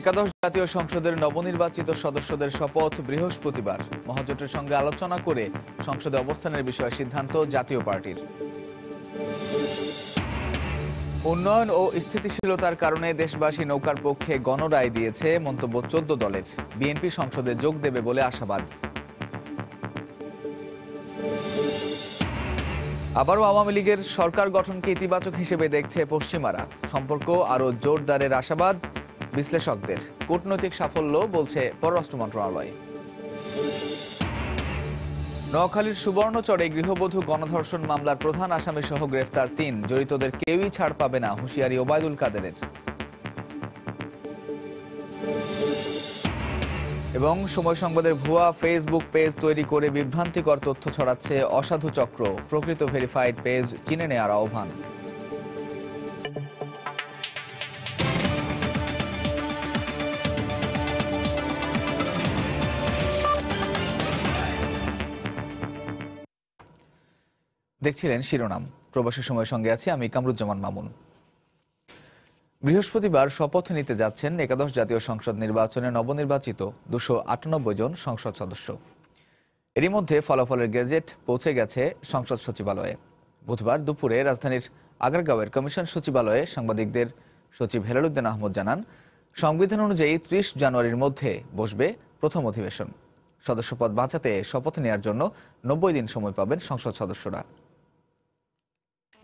একাদশ জাতীয় সংসদের নবনির্বাচিত সদস্যদের শপথ বৃহস্পতিবার মহাজোটের সঙ্গে আলোচনা করে সংসদে অবস্থানের বিষয়ে সিদ্ধান্ত জাতীয় পার্টির উন্নয়ন ও স্থিতিশীলতার কারণে দেশবাসী নৌকার পক্ষে গণরায় দিয়েছে মন্তব্য চোদ্দ দলের বিএনপি সংসদে যোগ দেবে বলে আশাবাদ আবারও আওয়ামী লীগের সরকার গঠনকে ইতিবাচক হিসেবে দেখছে পশ্চিমারা সম্পর্ক আরও জোরদারের আশাবাদ বিশ্লেষকদের কূটনৈতিক সাফল্য বলছে পররাষ্ট্র মন্ত্রণালয় নোয়াখালীর সুবর্ণচরে গৃহবধূ গণধর্ষণ মামলার প্রধান আসামি সহ গ্রেফতার তিন জড়িতদের কেউই ছাড় পাবে না হুঁশিয়ারি ওবায়দুল কাদেরের এবং সময় সংবাদের ভুয়া ফেসবুক পেজ তৈরি করে বিভ্রান্তিকর তথ্য ছড়াচ্ছে অসাধু চক্র প্রকৃত ভেরিফাইড পেজ চিনে নেয়ার আহ্বান দেখছিলেন শিরোনাম প্রবাসী সময়ের সঙ্গে আছি আমি কামরুজ্জামান মামুন বৃহস্পতিবার শপথ নিতে যাচ্ছেন একাদশ জাতীয় সংসদ নির্বাচনে নবনির্বাচিত দুশো আটানব্বই জন সংসদ সদস্য এরই মধ্যে ফলাফলের গেজেট পৌঁছে গেছে সংসদ সচিবালয়ে বুধবার দুপুরে রাজধানীর আগারগাঁওয়ের কমিশন সচিবালয়ে সাংবাদিকদের সচিব হেলালুদ্দিন আহমদ জানান সংবিধান অনুযায়ী ত্রিশ জানুয়ারির মধ্যে বসবে প্রথম অধিবেশন সদস্যপদ বাঁচাতে শপথ নেয়ার জন্য নব্বই দিন সময় পাবেন সংসদ সদস্যরা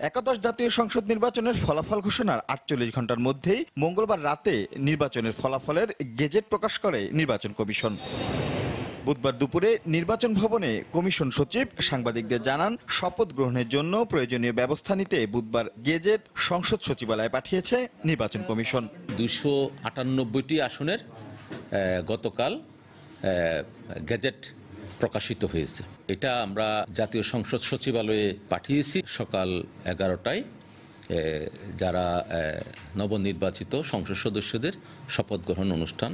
একাদশ জাতীয় সংসদ নির্বাচনের ফলাফল ঘোষণার আটচল্লিশ ঘন্টার মধ্যেই মঙ্গলবার রাতে নির্বাচনের ফলাফলের গেজেট প্রকাশ করে নির্বাচন কমিশন বুধবার দুপুরে নির্বাচন ভবনে কমিশন সচিব সাংবাদিকদের জানান শপথ গ্রহণের জন্য প্রয়োজনীয় ব্যবস্থা নিতে বুধবার গেজেট সংসদ সচিবালয়ে পাঠিয়েছে নির্বাচন কমিশন দুশো আটানব্বইটি আসনের গতকাল গেজেট প্রকাশিত হয়েছে এটা আমরা জাতীয় সংসদ সচিবালয়ে পাঠিয়েছি সকাল এগারোটায় যারা নবনির্বাচিত সংসদ সদস্যদের শপথ গ্রহণ অনুষ্ঠান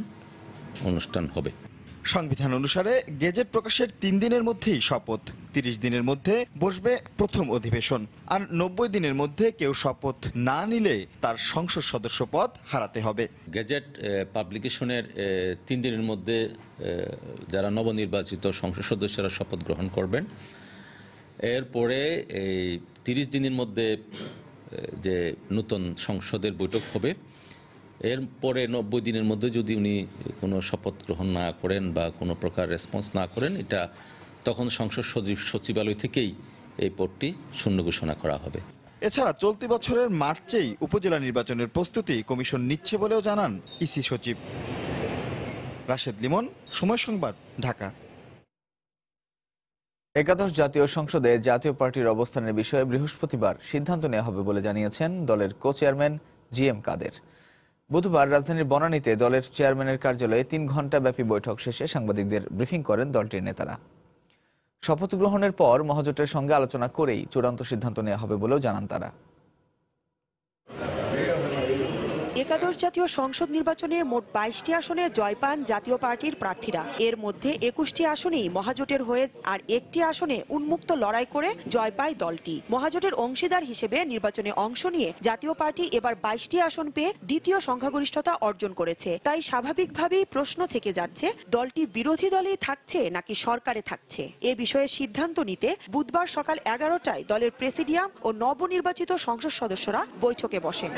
অনুষ্ঠান হবে সংবিধান অনুসারে গেজেট প্রকাশের তিন দিনের মধ্যেই শপথ তিরিশ দিনের মধ্যে বসবে প্রথম অধিবেশন আর নব্বই দিনের মধ্যে কেউ শপথ না নিলে তার সংসদ সদস্য পদ হারাতে হবে গেজেট পাবলিকেশনের তিন দিনের মধ্যে যারা নবনির্বাচিত সংসদ সদস্যরা শপথ গ্রহণ করবেন এরপরে এই তিরিশ দিনের মধ্যে যে নতুন সংসদের বৈঠক হবে এরপরে নব্বই দিনের মধ্যে যদি উনি কোনো শপথ গ্রহণ না করেন বা কোনো প্রকার রেসপন্স না করেন এটা তখন সংসদ সচিব সচিবালয় থেকেই এই পদটি শূন্য ঘোষণা করা হবে এছাড়া চলতি বছরের মার্চেই উপজেলা নির্বাচনের প্রস্তুতি কমিশন নিচ্ছে বলেও জানান ইসি সচিব রাশেদ লিমন সময় সংবাদ ঢাকা একাদশ জাতীয় সংসদে জাতীয় পার্টির অবস্থানের বিষয়ে বৃহস্পতিবার সিদ্ধান্ত নেওয়া হবে বলে জানিয়েছেন দলের কো চেয়ারম্যান জি এম কাদের বুধবার রাজধানীর বনানীতে দলের চেয়ারম্যানের কার্যালয়ে তিন ঘন্টা ব্যাপী বৈঠক শেষে সাংবাদিকদের ব্রিফিং করেন দলটির নেতারা শপথ গ্রহণের পর মহাজোটের সঙ্গে আলোচনা করেই চূড়ান্ত সিদ্ধান্ত নেওয়া হবে বলেও জানান তারা একাদশ জাতীয় সংসদ নির্বাচনে মোট বাইশটি আসনে জয় পান জাতীয় পার্টির প্রার্থীরা এর মধ্যে একুশটি আসনেই মহাজোটের হয়ে আর একটি আসনে উন্মুক্ত লড়াই করে জয় পায় দলটি মহাজোটের অংশীদার হিসেবে নির্বাচনে অংশ নিয়ে জাতীয় পার্টি এবার বাইশটি আসন পেয়ে দ্বিতীয় সংখ্যাগরিষ্ঠতা অর্জন করেছে তাই স্বাভাবিকভাবেই প্রশ্ন থেকে যাচ্ছে দলটি বিরোধী দলেই থাকছে নাকি সরকারে থাকছে এ বিষয়ে সিদ্ধান্ত নিতে বুধবার সকাল এগারোটায় দলের প্রেসিডিয়াম ও নবনির্বাচিত সংসদ সদস্যরা বৈঠকে বসেন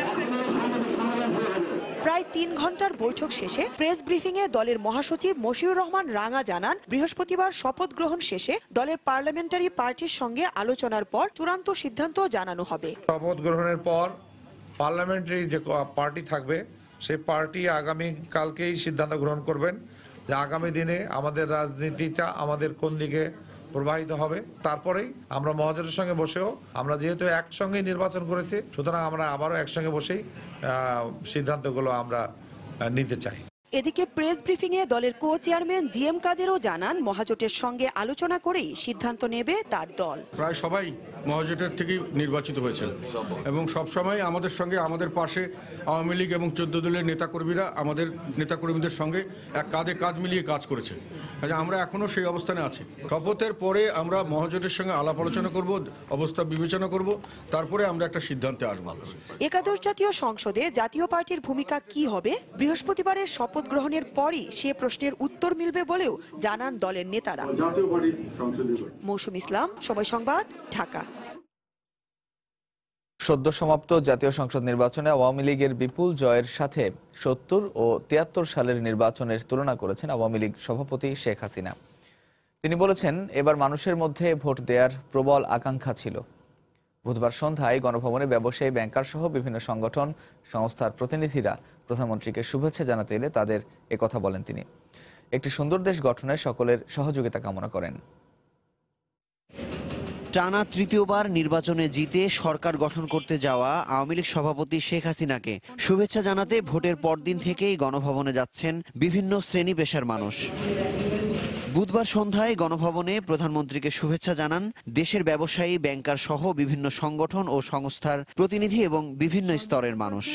প্রায় তিন ঘন্টার বৈঠক শেষে প্রেস এ দলের মহাসচিব মশিউর রহমান রাঙা জানান বৃহস্পতিবার শপথ গ্রহণ শেষে দলের পার্লামেন্টারি পার্টির সঙ্গে আলোচনার পর চূড়ান্ত সিদ্ধান্ত জানানো হবে শপথ গ্রহণের পর পার্লামেন্টারি যে পার্টি থাকবে সেই পার্টি আগামী কালকেই সিদ্ধান্ত গ্রহণ করবেন যে আগামী দিনে আমাদের রাজনীতিটা আমাদের কোন দিকে প্রবাহিত হবে তারপরেই আমরা মহাজোটের সঙ্গে বসেও আমরা যেহেতু একসঙ্গে নির্বাচন করেছি সুতরাং আমরা আবারও একসঙ্গে বসেই সিদ্ধান্তগুলো আমরা নিতে চাই এদিকে প্রেস ব্রিফিংয়ে দলের কো চেয়ারম্যান জি এম কাদেরও জানান মহাজোটের সঙ্গে আলোচনা করেই সিদ্ধান্ত নেবে তার দল প্রায় সবাই মহাজোটের থেকে নির্বাচিত হয়েছে এবং সবসময় আমাদের সঙ্গে আমাদের পাশে আওয়ামী লীগ এবং চোদ্দ দলের নেতাকর্মীরা আমাদের নেতাকর্মীদের সঙ্গে এক কাঁধে কাঁধ মিলিয়ে কাজ করেছে আচ্ছা, আমরা এখনও সেই অবস্থানে আছি শপথের পরে আমরা মহাজোটের সঙ্গে আলাপ আলোচনা করব অবস্থা বিবেচনা করব তারপরে আমরা একটা সিদ্ধান্তে আসবো একাদশ জাতীয় সংসদে জাতীয় পার্টির ভূমিকা কি হবে বৃহস্পতিবারের শপথ গ্রহণের পরই সে প্রশ্নের উত্তর মিলবে বলেও জানান দলের নেতারা মৌসুম ইসলাম সময় সংবাদ ঢাকা সদ্য সমাপ্ত জাতীয় সংসদ নির্বাচনে আওয়ামী লীগের বিপুল জয়ের সাথে সত্তর ও তিয়াত্তর সালের নির্বাচনের তুলনা করেছেন আওয়ামী লীগ সভাপতি শেখ হাসিনা তিনি বলেছেন এবার মানুষের মধ্যে ভোট দেওয়ার প্রবল আকাঙ্ক্ষা ছিল বুধবার সন্ধ্যায় গণভবনে ব্যবসায়ী ব্যাংকার সহ বিভিন্ন সংগঠন সংস্থার প্রতিনিধিরা প্রধানমন্ত্রীকে শুভেচ্ছা জানাতে এলে তাদের কথা বলেন তিনি একটি সুন্দর দেশ গঠনে সকলের সহযোগিতা কামনা করেন টানা তৃতীয়বার নির্বাচনে জিতে সরকার গঠন করতে যাওয়া আওয়ামী লীগ সভাপতি শেখ হাসিনাকে শুভেচ্ছা জানাতে ভোটের পরদিন থেকেই গণভবনে যাচ্ছেন বিভিন্ন শ্রেণী পেশার মানুষ বুধবার সন্ধ্যায় গণভবনে প্রধানমন্ত্রীকে শুভেচ্ছা জানান দেশের ব্যবসায়ী ব্যাংকার সহ বিভিন্ন সংগঠন ও সংস্থার প্রতিনিধি এবং বিভিন্ন স্তরের মানুষ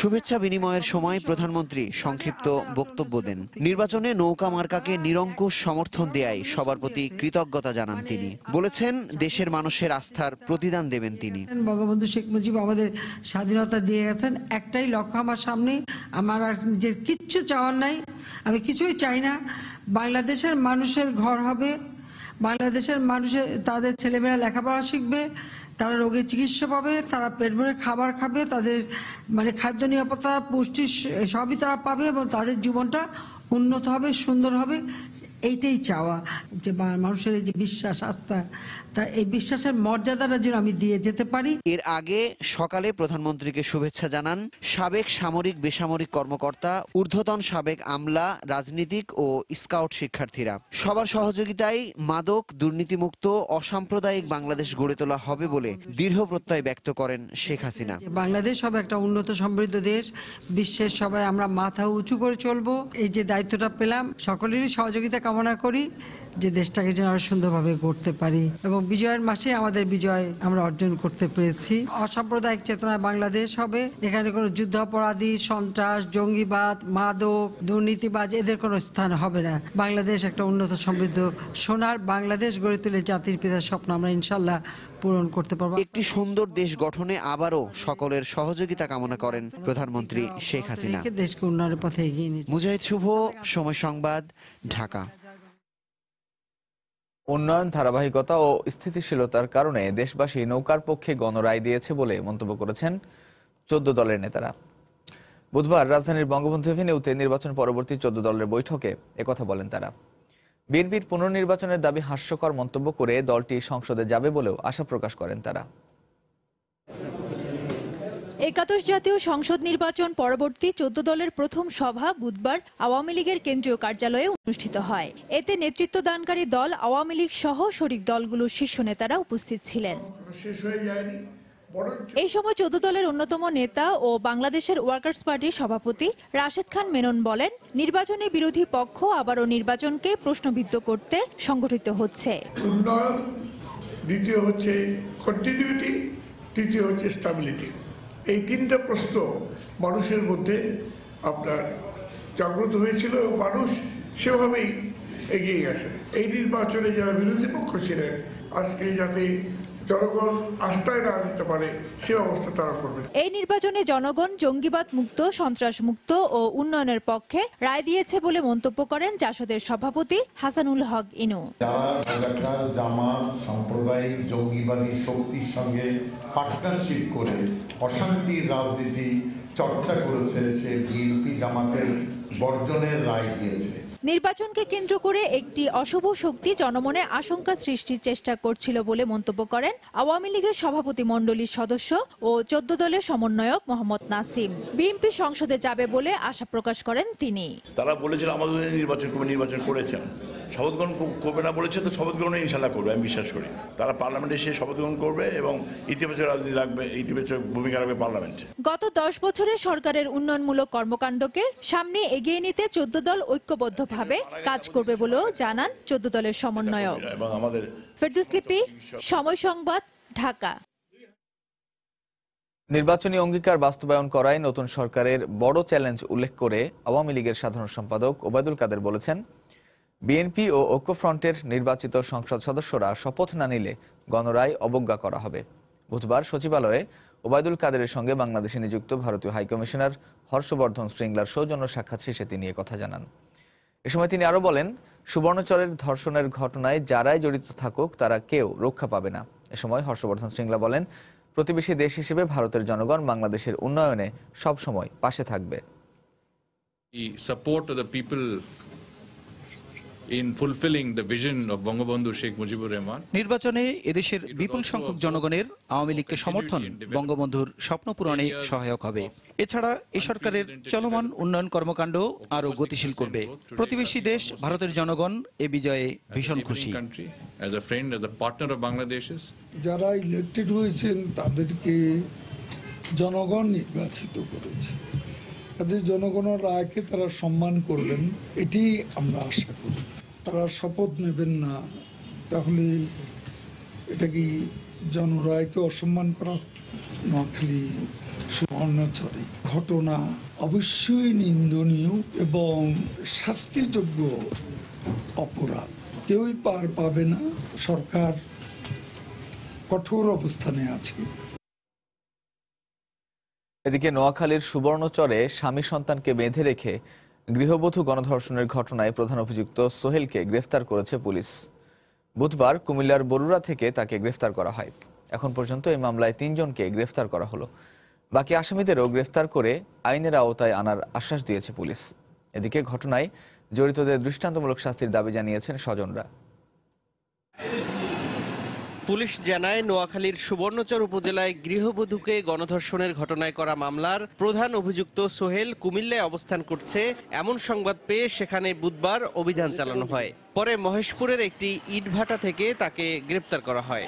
শুভেচ্ছা বিনিময়ের সময় প্রধানমন্ত্রী সংক্ষিপ্ত বক্তব্য দেন নির্বাচনে নৌকা মার্কাকে নিরঙ্কুশ সমর্থন দেয়ায় সবার প্রতি কৃতজ্ঞতা জানান তিনি বলেছেন দেশের মানুষের আস্থার প্রতিদান দেবেন তিনি বঙ্গবন্ধু শেখ মুজিব আমাদের স্বাধীনতা দিয়ে গেছেন একটাই লক্ষ্য আমার সামনে আমার আর নিজের কিচ্ছু চাওয়ার নাই আমি কিছুই চাই না বাংলাদেশের মানুষের ঘর হবে বাংলাদেশের মানুষের তাদের ছেলেমেয়েরা লেখাপড়া শিখবে তারা রোগের চিকিৎসা পাবে তারা পেট ভরে খাবার খাবে তাদের মানে খাদ্য নিরাপত্তা পুষ্টি সবই তারা পাবে এবং তাদের জীবনটা উন্নত হবে সুন্দর হবে এইটাই চাওয়া যে মানুষের এই যে বিশ্বাস আস্থা তা এই বিশ্বাসের মর্যাদাটা যেন আমি দিয়ে যেতে পারি এর আগে সকালে প্রধানমন্ত্রীকে শুভেচ্ছা জানান সাবেক সামরিক বেসামরিক কর্মকর্তা ঊর্ধ্বতন সাবেক আমলা রাজনীতিক ও স্কাউট শিক্ষার্থীরা সবার সহযোগিতায় মাদক দুর্নীতিমুক্ত অসাম্প্রদায়িক বাংলাদেশ গড়ে তোলা হবে বলে দৃঢ় প্রত্যয় ব্যক্ত করেন শেখ হাসিনা বাংলাদেশ হবে একটা উন্নত সমৃদ্ধ দেশ বিশ্বের সবাই আমরা মাথা উঁচু করে চলবো এই যে দায়িত্বটা পেলাম সকলেরই সহযোগিতা কামনা করি যে দেশটাকে যেন আরো সুন্দরভাবে গড়তে পারি এবং বিজয়ের মাসে আমাদের বিজয় আমরা অর্জন করতে পেরেছি অসাম্প্রদায়িক চেতনায় বাংলাদেশ হবে এখানে কোনো যুদ্ধ অপরাধী সন্ত্রাস জঙ্গিবাদ মাদক দুর্নীতিবাজ এদের কোনো স্থান হবে না বাংলাদেশ একটা উন্নত সমৃদ্ধ সোনার বাংলাদেশ গড়ে তুলে জাতির পিতার স্বপ্ন আমরা ইনশাল্লাহ পূরণ করতে পারবো একটি সুন্দর দেশ গঠনে আবারও সকলের সহযোগিতা কামনা করেন প্রধানমন্ত্রী শেখ হাসিনা দেশকে উন্নয়নের পথে এগিয়ে নিয়ে মুজাহিদ শুভ সময় সংবাদ ঢাকা উন্নয়ন ধারাবাহিকতা ও স্থিতিশীলতার কারণে দেশবাসী নৌকার পক্ষে গণরায় দিয়েছে বলে মন্তব্য করেছেন চোদ্দ দলের নেতারা বুধবার রাজধানীর বঙ্গবন্ধু এভিনিউতে নির্বাচন পরবর্তী চোদ্দ দলের বৈঠকে একথা বলেন তারা বিএনপির পুনর্নির্বাচনের দাবি হাস্যকর মন্তব্য করে দলটি সংসদে যাবে বলেও আশা প্রকাশ করেন তারা একাদশ জাতীয় সংসদ নির্বাচন পরবর্তী চোদ্দ দলের প্রথম সভা বুধবার আওয়ামী লীগের কেন্দ্রীয় কার্যালয়ে অনুষ্ঠিত হয় এতে নেতৃত্ব দানকারী দল আওয়ামী লীগ সহ শরিক দলগুলোর শীর্ষ নেতারা উপস্থিত ছিলেন এই সময় চোদ্দ দলের অন্যতম নেতা ও বাংলাদেশের ওয়ার্কার্স পার্টির সভাপতি রাশেদ খান মেনন বলেন নির্বাচনে বিরোধী পক্ষ আবারও নির্বাচনকে প্রশ্নবিদ্ধ করতে সংগঠিত হচ্ছে দ্বিতীয় হচ্ছে কন্টিনিউটি তৃতীয় হচ্ছে স্টাবিলিটি এই তিনটা প্রশ্ন মানুষের মধ্যে আপনার জাগ্রত হয়েছিল এবং মানুষ সেভাবেই এগিয়ে গেছে এই নির্বাচনে যারা বিরোধী পক্ষ ছিলেন আজকে যাতে জনগণ আস্থায় না নিতে পারে সে অবস্থা তারা করবে এই নির্বাচনে জনগণ জঙ্গিবাদ মুক্ত সন্ত্রাস মুক্ত ও উন্নয়নের পক্ষে রায় দিয়েছে বলে মন্তব্য করেন জাসদের সভাপতি হাসানুল হক ইনু যারা জামাত সাম্প্রদায়িক জঙ্গিবাদী শক্তির সঙ্গে পার্টনারশিপ করে অশান্তির রাজনীতি চর্চা করেছে সে বিএনপি জামাতের বর্জনের রায় দিয়েছে নির্বাচনকে কেন্দ্র করে একটি অশুভ শক্তি জনমনে আশঙ্কা সৃষ্টির চেষ্টা করছিল বলে মন্তব্য করেন আওয়ামী লীগের সভাপতি মণ্ডলীর সদস্য ও চোদ্দ দলের সমন্বয়ক মোহাম্মদ নাসিম বিএনপি সংসদে যাবে বলে আশা প্রকাশ করেন তিনি তারা বলেছিল আমাদের নির্বাচন কমে নির্বাচন করেছেন শপথ গ্রহণ করবে না বলেছে তো শপথ গ্রহণে ইনশাল্লাহ করবে আমি বিশ্বাস করি তারা পার্লামেন্টে এসে শপথ গ্রহণ করবে এবং ইতিবাচক রাজনীতি রাখবে ইতিবাচক ভূমিকা রাখবে পার্লামেন্টে গত দশ বছরে সরকারের উন্নয়নমূলক কর্মকাণ্ডকে সামনে এগিয়ে নিতে চোদ্দ দল ঐক্যবদ্ধ ভাবে কাজ করবে বলেও জানান চোদ্দ দলের সমন্বয়ক ফেরদুস সময় সংবাদ ঢাকা নির্বাচনী অঙ্গীকার বাস্তবায়ন করায় নতুন সরকারের বড় চ্যালেঞ্জ উল্লেখ করে আওয়ামী লীগের সাধারণ সম্পাদক ওবায়দুল কাদের বলেছেন বিএনপি ও ঐক্যফ্রন্টের নির্বাচিত সংসদ সদস্যরা শপথ না নিলে গণরায় অবজ্ঞা করা হবে বুধবার সচিবালয়ে ওবায়দুল কাদেরের সঙ্গে বাংলাদেশে নিযুক্ত ভারতীয় হাইকমিশনার হর্ষবর্ধন শ্রীংলার সৌজন্য সাক্ষাৎ শেষে তিনি কথা জানান এ সময় তিনি আরও বলেন সুবর্ণচরের ধর্ষণের ঘটনায় যারাই জড়িত থাকুক তারা কেউ রক্ষা পাবে না এ সময় হর্ষবর্ধন শ্রিংলা বলেন প্রতিবেশী দেশ হিসেবে ভারতের জনগণ বাংলাদেশের উন্নয়নে সবসময় পাশে থাকবে ফুলফিলিং বঙ্গবন্ধু শেখ মুজিবুর নির্বাচনে এদেশের বিপুল সংখ্যক জনগণের আওয়ামী লীগকে সমর্থন বঙ্গবন্ধুর স্বপ্ন পূরণে সহায়ক হবে এছাড়া এ সরকারের চলমান উন্নয়ন কর্মকাণ্ড আরো গতিশীল করবে প্রতিবেশী দেশ ভারতের জনগণ এ বিজয়ে ভীষণ খুশি যারা ইলেকটেড হয়েছেন তাদেরকে জনগণ নির্বাচিত করেছে তাদের জনগণের রায়কে তারা সম্মান করবেন এটি আমরা আশা করি তারা শপথ নেবেন না তাহলে এটা কি জনরায়কে অসম্মান করা নোয়াখালী সুবর্ণচরে ঘটনা অবশ্যই নিন্দনীয় এবং শাস্তিযোগ্য অপরাধ কেউই পার পাবে না সরকার কঠোর অবস্থানে আছে এদিকে নোয়াখালীর সুবর্ণচরে স্বামী সন্তানকে বেঁধে রেখে গৃহবধূ গণধর্ষণের ঘটনায় প্রধান অভিযুক্ত সোহেলকে গ্রেফতার করেছে পুলিশ বুধবার কুমিল্লার বরুড়া থেকে তাকে গ্রেফতার করা হয় এখন পর্যন্ত এই মামলায় তিনজনকে গ্রেফতার করা হলো বাকি আসামিদেরও গ্রেফতার করে আইনের আওতায় আনার আশ্বাস দিয়েছে পুলিশ এদিকে ঘটনায় জড়িতদের দৃষ্টান্তমূলক শাস্তির দাবি জানিয়েছেন স্বজনরা পুলিশ জানায় নোয়াখালীর সুবর্ণচর উপজেলায় গৃহবধূকে গণধর্ষণের ঘটনায় করা মামলার প্রধান অভিযুক্ত সোহেল কুমিল্লায় অবস্থান করছে এমন সংবাদ পেয়ে সেখানে বুধবার অভিযান চালানো হয় পরে মহেশপুরের একটি ইটভাটা থেকে তাকে গ্রেপ্তার করা হয়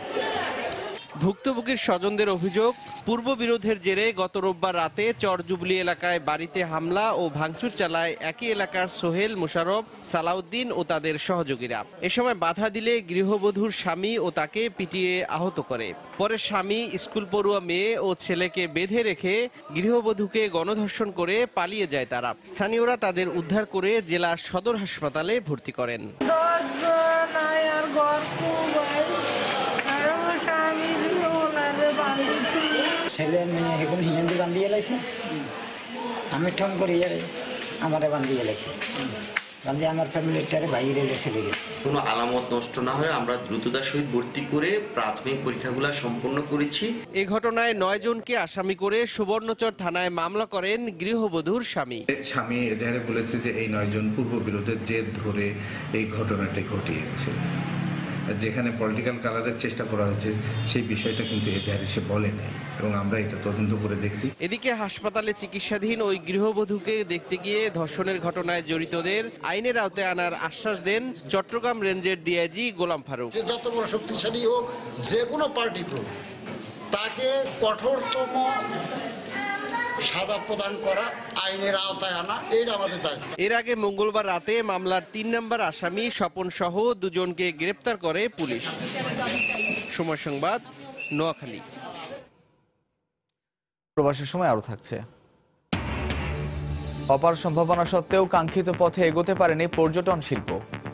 ভুক্তভোগীর স্বজনদের অভিযোগ পূর্ব বিরোধের জেরে গত রোববার রাতে চরজুবলি এলাকায় বাড়িতে হামলা ও ভাঙচুর চালায় একই এলাকার সোহেল মুশারফ সালাউদ্দিন ও তাদের সহযোগীরা এ সময় বাধা দিলে গৃহবধূর স্বামী ও তাকে পিটিয়ে আহত করে পরে স্বামী স্কুল পড়ুয়া মেয়ে ও ছেলেকে বেঁধে রেখে গৃহবধূকে গণধর্ষণ করে পালিয়ে যায় তারা স্থানীয়রা তাদের উদ্ধার করে জেলা সদর হাসপাতালে ভর্তি করেন ছেলে মেয়ে এখন হিন্দি বান্ধি লাইছে আমি ঠন করিয়ে আমারে বান্ধি লাইছে বান্ধি আমার ফ্যামিলিটারে বাইরে চলে গেছে কোনো আলামত নষ্ট না হয়ে আমরা দ্রুততার সহিত ভর্তি করে প্রাথমিক পরীক্ষাগুলো সম্পন্ন করেছি এই ঘটনায় নয় জনকে আসামি করে সুবর্ণচর থানায় মামলা করেন গৃহবধূর স্বামী স্বামী এজাহারে বলেছে যে এই নয়জন পূর্ব বিরোধের জেদ ধরে এই ঘটনাটি ঘটিয়েছে যেখানে পলিটিক্যাল কালারের চেষ্টা করা হয়েছে সেই বিষয়টা কিন্তু এজাহারে সে বলে নাই এবং আমরা এটা তদন্ত করে দেখছি এদিকে হাসপাতালে চিকিৎসাধীন ওই গৃহবধূকে দেখতে গিয়ে ধর্ষণের ঘটনায় জড়িতদের আইনের আওতায় আনার আশ্বাস দেন চট্টগ্রাম রেঞ্জের ডিআইজি গোলাম ফারুক যে যত বড় শক্তিশালী হোক যে কোনো পার্টি তাকে কঠোরতম সাজা প্রদান করা আইনের আওতায় আনা এটা আমাদের দায়িত্ব এর আগে মঙ্গলবার রাতে মামলার তিন নম্বর আসামি স্বপন সহ দুজনকে গ্রেপ্তার করে পুলিশ সময় সংবাদ নোয়াখালী প্রবাসের সময় আরো থাকছে অপার সম্ভাবনা সত্ত্বেও কাঙ্ক্ষিত পথে এগোতে পারেনি পর্যটন শিল্প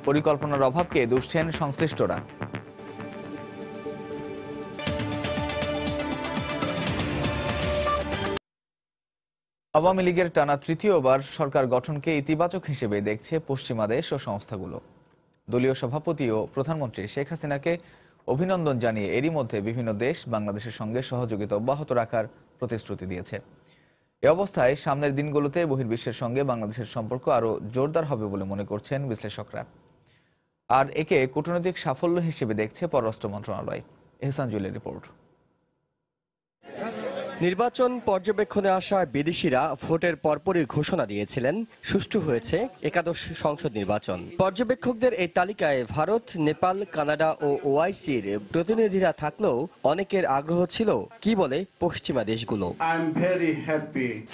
পরিকল্পনার অভাবকে দুষছেন সংশ্লিষ্টরা আওয়ামী লীগের টানা তৃতীয়বার সরকার গঠনকে ইতিবাচক হিসেবে দেখছে পশ্চিমা দেশ ও সংস্থাগুলো দলীয় সভাপতি ও প্রধানমন্ত্রী শেখ হাসিনাকে অভিনন্দন জানিয়ে এরই মধ্যে বিভিন্ন দেশ বাংলাদেশের সঙ্গে সহযোগিতা অব্যাহত রাখার প্রতিশ্রুতি দিয়েছে এ অবস্থায় সামনের দিনগুলোতে বহির্বিশ্বের সঙ্গে বাংলাদেশের সম্পর্ক আরও জোরদার হবে বলে মনে করছেন বিশ্লেষকরা আর একে কূটনৈতিক সাফল্য হিসেবে দেখছে পররাষ্ট্র মন্ত্রণালয় এহসান জুয়েলের রিপোর্ট নির্বাচন পর্যবেক্ষণে আসা বিদেশিরা ভোটের পরপরই ঘোষণা দিয়েছিলেন সুষ্ঠু হয়েছে একাদশ সংসদ নির্বাচন পর্যবেক্ষকদের এই তালিকায় ভারত নেপাল কানাডা ও ওআইসির প্রতিনিধিরা থাকলেও অনেকের আগ্রহ ছিল কি বলে পশ্চিমা দেশগুলো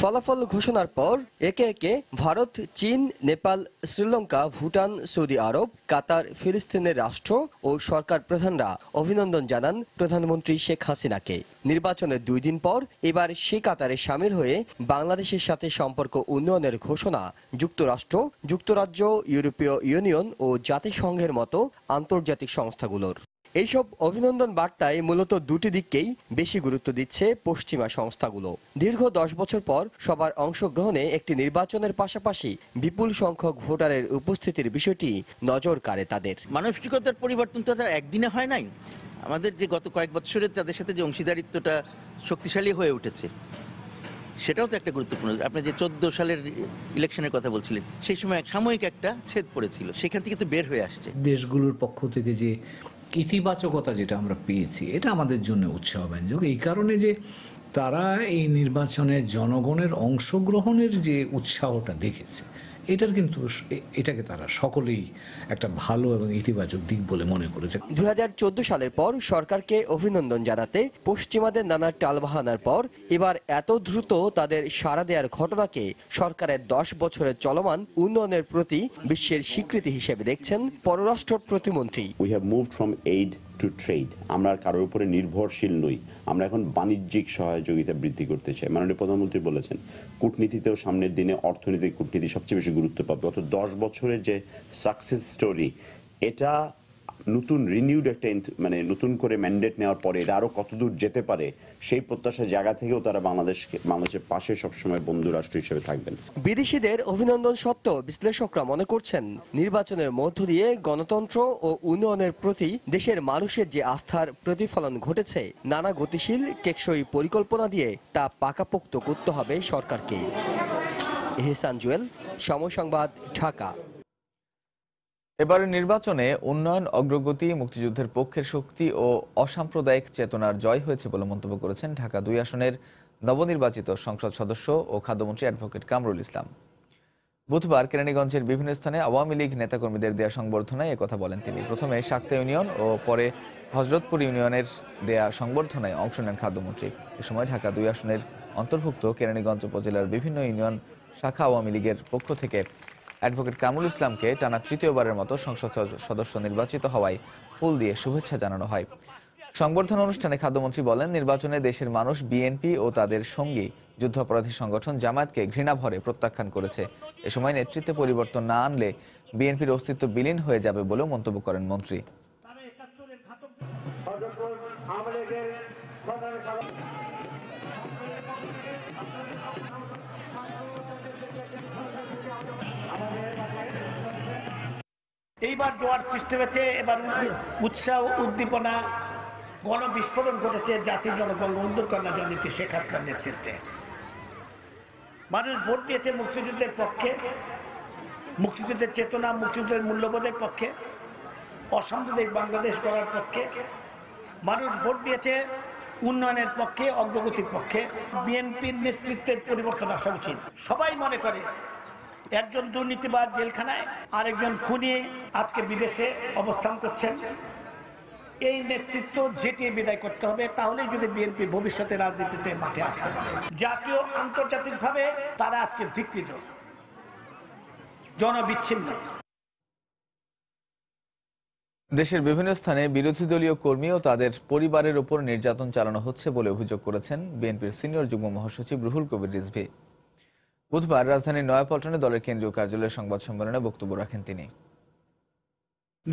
ফলাফল ঘোষণার পর একে একে ভারত চীন Nepal Sri Lanka Bhutan Saudi Arab Qatar ফিলিস্তিনের রাষ্ট্র ও সরকার প্রধানরা অভিনন্দন জানান প্রধানমন্ত্রী শেখ হাসিনাকে নির্বাচনের দুই দিন পর এবার সে কাতারে সামিল হয়ে বাংলাদেশের সাথে সম্পর্ক উন্নয়নের ঘোষণা যুক্তরাষ্ট্র যুক্তরাজ্য ইউরোপীয় ইউনিয়ন ও জাতিসংঘের মতো আন্তর্জাতিক সংস্থাগুলোর এইসব অভিনন্দন বার্তায় মূলত দুটি দিককেই বেশি গুরুত্ব দিচ্ছে পশ্চিমা সংস্থাগুলো দীর্ঘ দশ বছর পর সবার অংশগ্রহণে একটি নির্বাচনের পাশাপাশি বিপুল সংখ্যক ভোটারের উপস্থিতির বিষয়টি নজর কাড়ে তাদের মানসিকতার পরিবর্তন তো তার একদিনে হয় নাই আমাদের যে গত কয়েক বছরে তাদের সাথে যে অংশীদারিত্বটা শক্তিশালী হয়ে উঠেছে সেটাও তো একটা গুরুত্বপূর্ণ আপনি যে চোদ্দ সালের ইলেকশনের কথা বলছিলেন সেই সময় সাময়িক একটা ছেদ পড়েছিল সেখান থেকে তো বের হয়ে আসছে দেশগুলোর পক্ষ থেকে যে ইতিবাচকতা যেটা আমরা পেয়েছি এটা আমাদের জন্য উৎসাহব্যঞ্জক এই কারণে যে তারা এই নির্বাচনে জনগণের অংশগ্রহণের যে উৎসাহটা দেখেছে এটার কিন্তু এটাকে তারা সকলেই একটা ভালো এবং ইতিবাচক দিক বলে মনে করেছে দু সালের পর সরকারকে অভিনন্দন জানাতে পশ্চিমাদের নানা টালবাহানার পর এবার এত দ্রুত তাদের সাড়া দেওয়ার ঘটনাকে সরকারের দশ বছরের চলমান উন্নয়নের প্রতি বিশ্বের স্বীকৃতি হিসেবে দেখছেন পররাষ্ট্র প্রতিমন্ত্রী We have moved from aid to trade আমরা আর কারোর উপরে নির্ভরশীল নই আমরা এখন বাণিজ্যিক সহযোগিতা বৃদ্ধি করতে চাই মাননীয় প্রধানমন্ত্রী বলেছেন কূটনীতিতেও সামনের দিনে অর্থনৈতিক কূটনীতি সবচেয়ে বেশি গুরুত্ব পাবে গত দশ বছরের যে সাকসেস স্টোরি এটা নতুন রিনিউড একটা মানে নতুন করে ম্যান্ডেট নেওয়ার পরে এটা আরও কতদূর যেতে পারে সেই প্রত্যাশার জায়গা থেকেও তারা বাংলাদেশকে বাংলাদেশের পাশে সবসময় বন্ধু রাষ্ট্র হিসেবে থাকবেন বিদেশিদের অভিনন্দন সত্ত্বেও বিশ্লেষকরা মনে করছেন নির্বাচনের মধ্য দিয়ে গণতন্ত্র ও উন্নয়নের প্রতি দেশের মানুষের যে আস্থার প্রতিফলন ঘটেছে নানা গতিশীল টেকসই পরিকল্পনা দিয়ে তা পাকাপোক্ত করতে হবে সরকারকে এহসান জুয়েল সময় সংবাদ ঢাকা এবারের নির্বাচনে উন্নয়ন অগ্রগতি মুক্তিযুদ্ধের পক্ষের শক্তি ও অসাম্প্রদায়িক চেতনার জয় হয়েছে বলে মন্তব্য করেছেন ঢাকা দুই আসনের নবনির্বাচিত সংসদ সদস্য ও খাদ্যমন্ত্রী অ্যাডভোকেট কামরুল ইসলাম বুধবার কেরানীগঞ্জের বিভিন্ন স্থানে আওয়ামী লীগ নেতাকর্মীদের দেয়া সংবর্ধনায় কথা বলেন তিনি প্রথমে শাক্তা ইউনিয়ন ও পরে হজরতপুর ইউনিয়নের দেয়া সংবর্ধনায় অংশ নেন খাদ্যমন্ত্রী এ সময় ঢাকা দুই আসনের অন্তর্ভুক্ত কেরানীগঞ্জ উপজেলার বিভিন্ন ইউনিয়ন শাখা আওয়ামী লীগের পক্ষ থেকে অ্যাডভোকেট কামরুল ইসলামকে টানা তৃতীয়বারের মতো সংসদ সদস্য নির্বাচিত হওয়ায় ফুল দিয়ে শুভেচ্ছা জানানো হয় সংবর্ধনা অনুষ্ঠানে খাদ্যমন্ত্রী বলেন নির্বাচনে দেশের মানুষ বিএনপি ও তাদের সঙ্গী যুদ্ধাপরাধী সংগঠন জামায়াতকে ঘৃণাভরে প্রত্যাখ্যান করেছে এ সময় নেতৃত্বে পরিবর্তন না আনলে বিএনপির অস্তিত্ব বিলীন হয়ে যাবে বলেও মন্তব্য করেন মন্ত্রী এইবার জোয়ার সৃষ্টি হয়েছে এবার উৎসাহ উদ্দীপনা গণবিস্ফোরণ ঘটেছে জাতির জনবঙ্গ কন্যা জনীতি শেখ হাসিনার নেতৃত্বে মানুষ ভোট দিয়েছে মুক্তিযুদ্ধের পক্ষে মুক্তিযুদ্ধের চেতনা মুক্তিযুদ্ধের মূল্যবোধের পক্ষে অসাম্প্রদায়িক বাংলাদেশ করার পক্ষে মানুষ ভোট দিয়েছে উন্নয়নের পক্ষে অগ্রগতির পক্ষে বিএনপির নেতৃত্বের পরিবর্তন আসা উচিত সবাই মনে করে একজন দুর্নীতিবাদ জেলখানায় আরেকজন খুনি আজকে বিদেশে অবস্থান করছেন এই নেতৃত্ব যেটি বিদায় করতে হবে তাহলেই যদি বিএনপি ভবিষ্যতে রাজনীতিতে মাঠে আসতে পারে জাতীয় আন্তর্জাতিকভাবে তারা আজকে ধিকৃত জনবিচ্ছিন্ন দেশের বিভিন্ন স্থানে বিরোধী দলীয় কর্মী ও তাদের পরিবারের উপর নির্যাতন চালানো হচ্ছে বলে অভিযোগ করেছেন বিএনপির সিনিয়র যুগ্ম মহাসচিব রুহুল কবির রিজভি বুধবার রাজধানীর নয়াপল্টনে দলের কেন্দ্রীয় কার্যালয়ে সংবাদ সম্মেলনে বক্তব্য রাখেন তিনি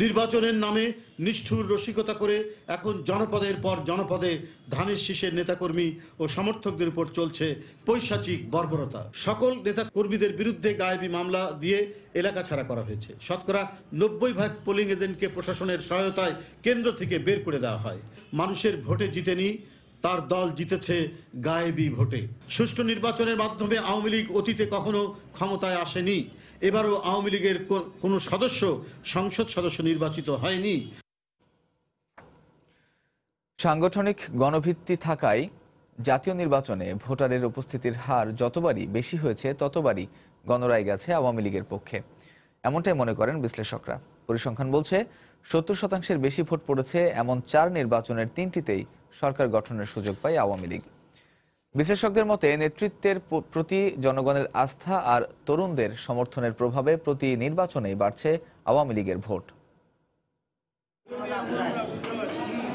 নির্বাচনের নামে নিষ্ঠুর রসিকতা করে এখন জনপদের পর জনপদে ধানের শীষের নেতাকর্মী ও সমর্থকদের উপর চলছে পৈশাচিক বর্বরতা সকল নেতাকর্মীদের বিরুদ্ধে গায়েবী মামলা দিয়ে এলাকা ছাড়া করা হয়েছে শতকরা নব্বই ভাগ পোলিং এজেন্টকে প্রশাসনের সহায়তায় কেন্দ্র থেকে বের করে দেওয়া হয় মানুষের ভোটে জিতেনি তার দল জিতেছে গায়েবি ভোটে সুষ্ঠু নির্বাচনের মাধ্যমে আওয়ামী লীগ অতীতে কখনো ক্ষমতায় আসেনি এবারও আওয়ামী লীগের কোনো সদস্য সংসদ সদস্য নির্বাচিত হয়নি সাংগঠনিক গণভিত্তি থাকায় জাতীয় নির্বাচনে ভোটারের উপস্থিতির হার যতবারই বেশি হয়েছে ততবারই গণরায় গেছে আওয়ামী লীগের পক্ষে এমনটাই মনে করেন বিশ্লেষকরা পরিসংখ্যান বলছে সত্তর শতাংশের বেশি ভোট পড়েছে এমন চার নির্বাচনের তিনটিতেই সরকার গঠনের সুযোগ পায় আওয়ামী লীগ বিশেষজ্ঞদের মতে নেতৃত্বের প্রতি জনগণের আস্থা আর তরুণদের সমর্থনের প্রভাবে প্রতি নির্বাচনেই বাড়ছে আওয়ামী লীগের ভোট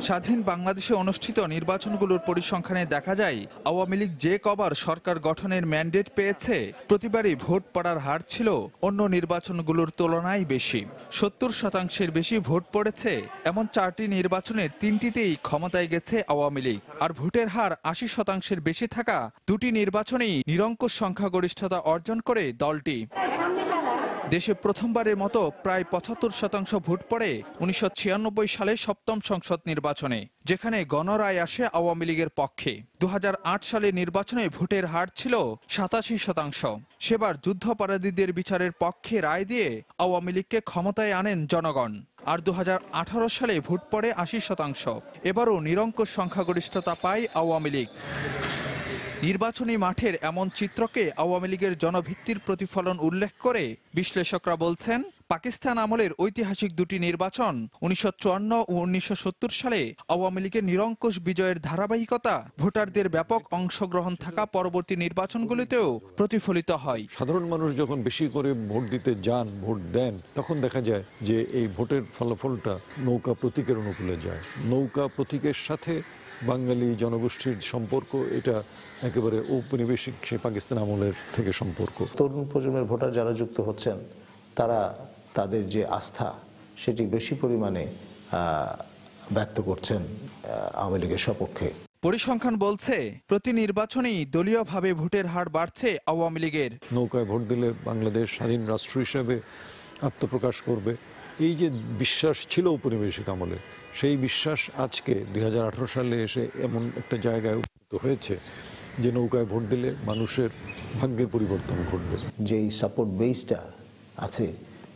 স্বাধীন বাংলাদেশে অনুষ্ঠিত নির্বাচনগুলোর পরিসংখ্যানে দেখা যায় আওয়ামী লীগ যে কবার সরকার গঠনের ম্যান্ডেট পেয়েছে প্রতিবারই ভোট পড়ার হার ছিল অন্য নির্বাচনগুলোর তুলনায় বেশি সত্তর শতাংশের বেশি ভোট পড়েছে এমন চারটি নির্বাচনের তিনটিতেই ক্ষমতায় গেছে আওয়ামী লীগ আর ভোটের হার আশি শতাংশের বেশি থাকা দুটি নির্বাচনেই নিরঙ্কুশ সংখ্যাগরিষ্ঠতা অর্জন করে দলটি দেশে প্রথমবারের মতো প্রায় পঁচাত্তর শতাংশ ভোট পড়ে উনিশশো সালে সপ্তম সংসদ নির্বাচনে যেখানে গণরায় আসে আওয়ামী লীগের পক্ষে দু সালে নির্বাচনে ভোটের হার ছিল সাতাশি শতাংশ সেবার যুদ্ধাপরাধীদের বিচারের পক্ষে রায় দিয়ে আওয়ামী লীগকে ক্ষমতায় আনেন জনগণ আর দু সালে ভোট পড়ে আশি শতাংশ এবারও নিরঙ্কুশ সংখ্যাগরিষ্ঠতা পায় আওয়ামী লীগ নির্বাচনী মাঠের এমন চিত্রকে আওয়ামী লীগের জনভিত্তির প্রতিফলন উল্লেখ করে বিশ্লেষকরা বলছেন পাকিস্তান আমলের ঐতিহাসিক দুটি নির্বাচন উনিশশো ও উনিশশো সালে আওয়ামী লীগের নিরঙ্কুশ বিজয়ের ধারাবাহিকতা ভোটারদের ব্যাপক অংশগ্রহণ থাকা পরবর্তী নির্বাচনগুলিতেও প্রতিফলিত হয় সাধারণ মানুষ যখন বেশি করে ভোট দিতে যান ভোট দেন তখন দেখা যায় যে এই ভোটের ফলাফলটা নৌকা প্রতীকের অনুকূলে যায় নৌকা প্রতীকের সাথে বাঙালি জনগোষ্ঠীর সম্পর্ক এটা একেবারে ঔপনিবেশিক সে পাকিস্তান আমলের থেকে সম্পর্ক তরুণ প্রজন্মের ভোটার যারা যুক্ত হচ্ছেন তারা তাদের যে আস্থা সেটি বেশি পরিমাণে ব্যক্ত করছেন আওয়ামী লীগের সপক্ষে পরিসংখ্যান বলছে প্রতি নির্বাচনেই দলীয়ভাবে ভোটের হার বাড়ছে আওয়ামী লীগের নৌকায় ভোট দিলে বাংলাদেশ স্বাধীন রাষ্ট্র হিসেবে আত্মপ্রকাশ করবে এই যে বিশ্বাস ছিল উপনিবেশিক আমলে সেই বিশ্বাস আজকে দুই সালে এসে এমন একটা জায়গায় উপনীত হয়েছে যে নৌকায় ভোট দিলে মানুষের ভাগ্যের পরিবর্তন ঘটবে যেই সাপোর্ট বেসটা আছে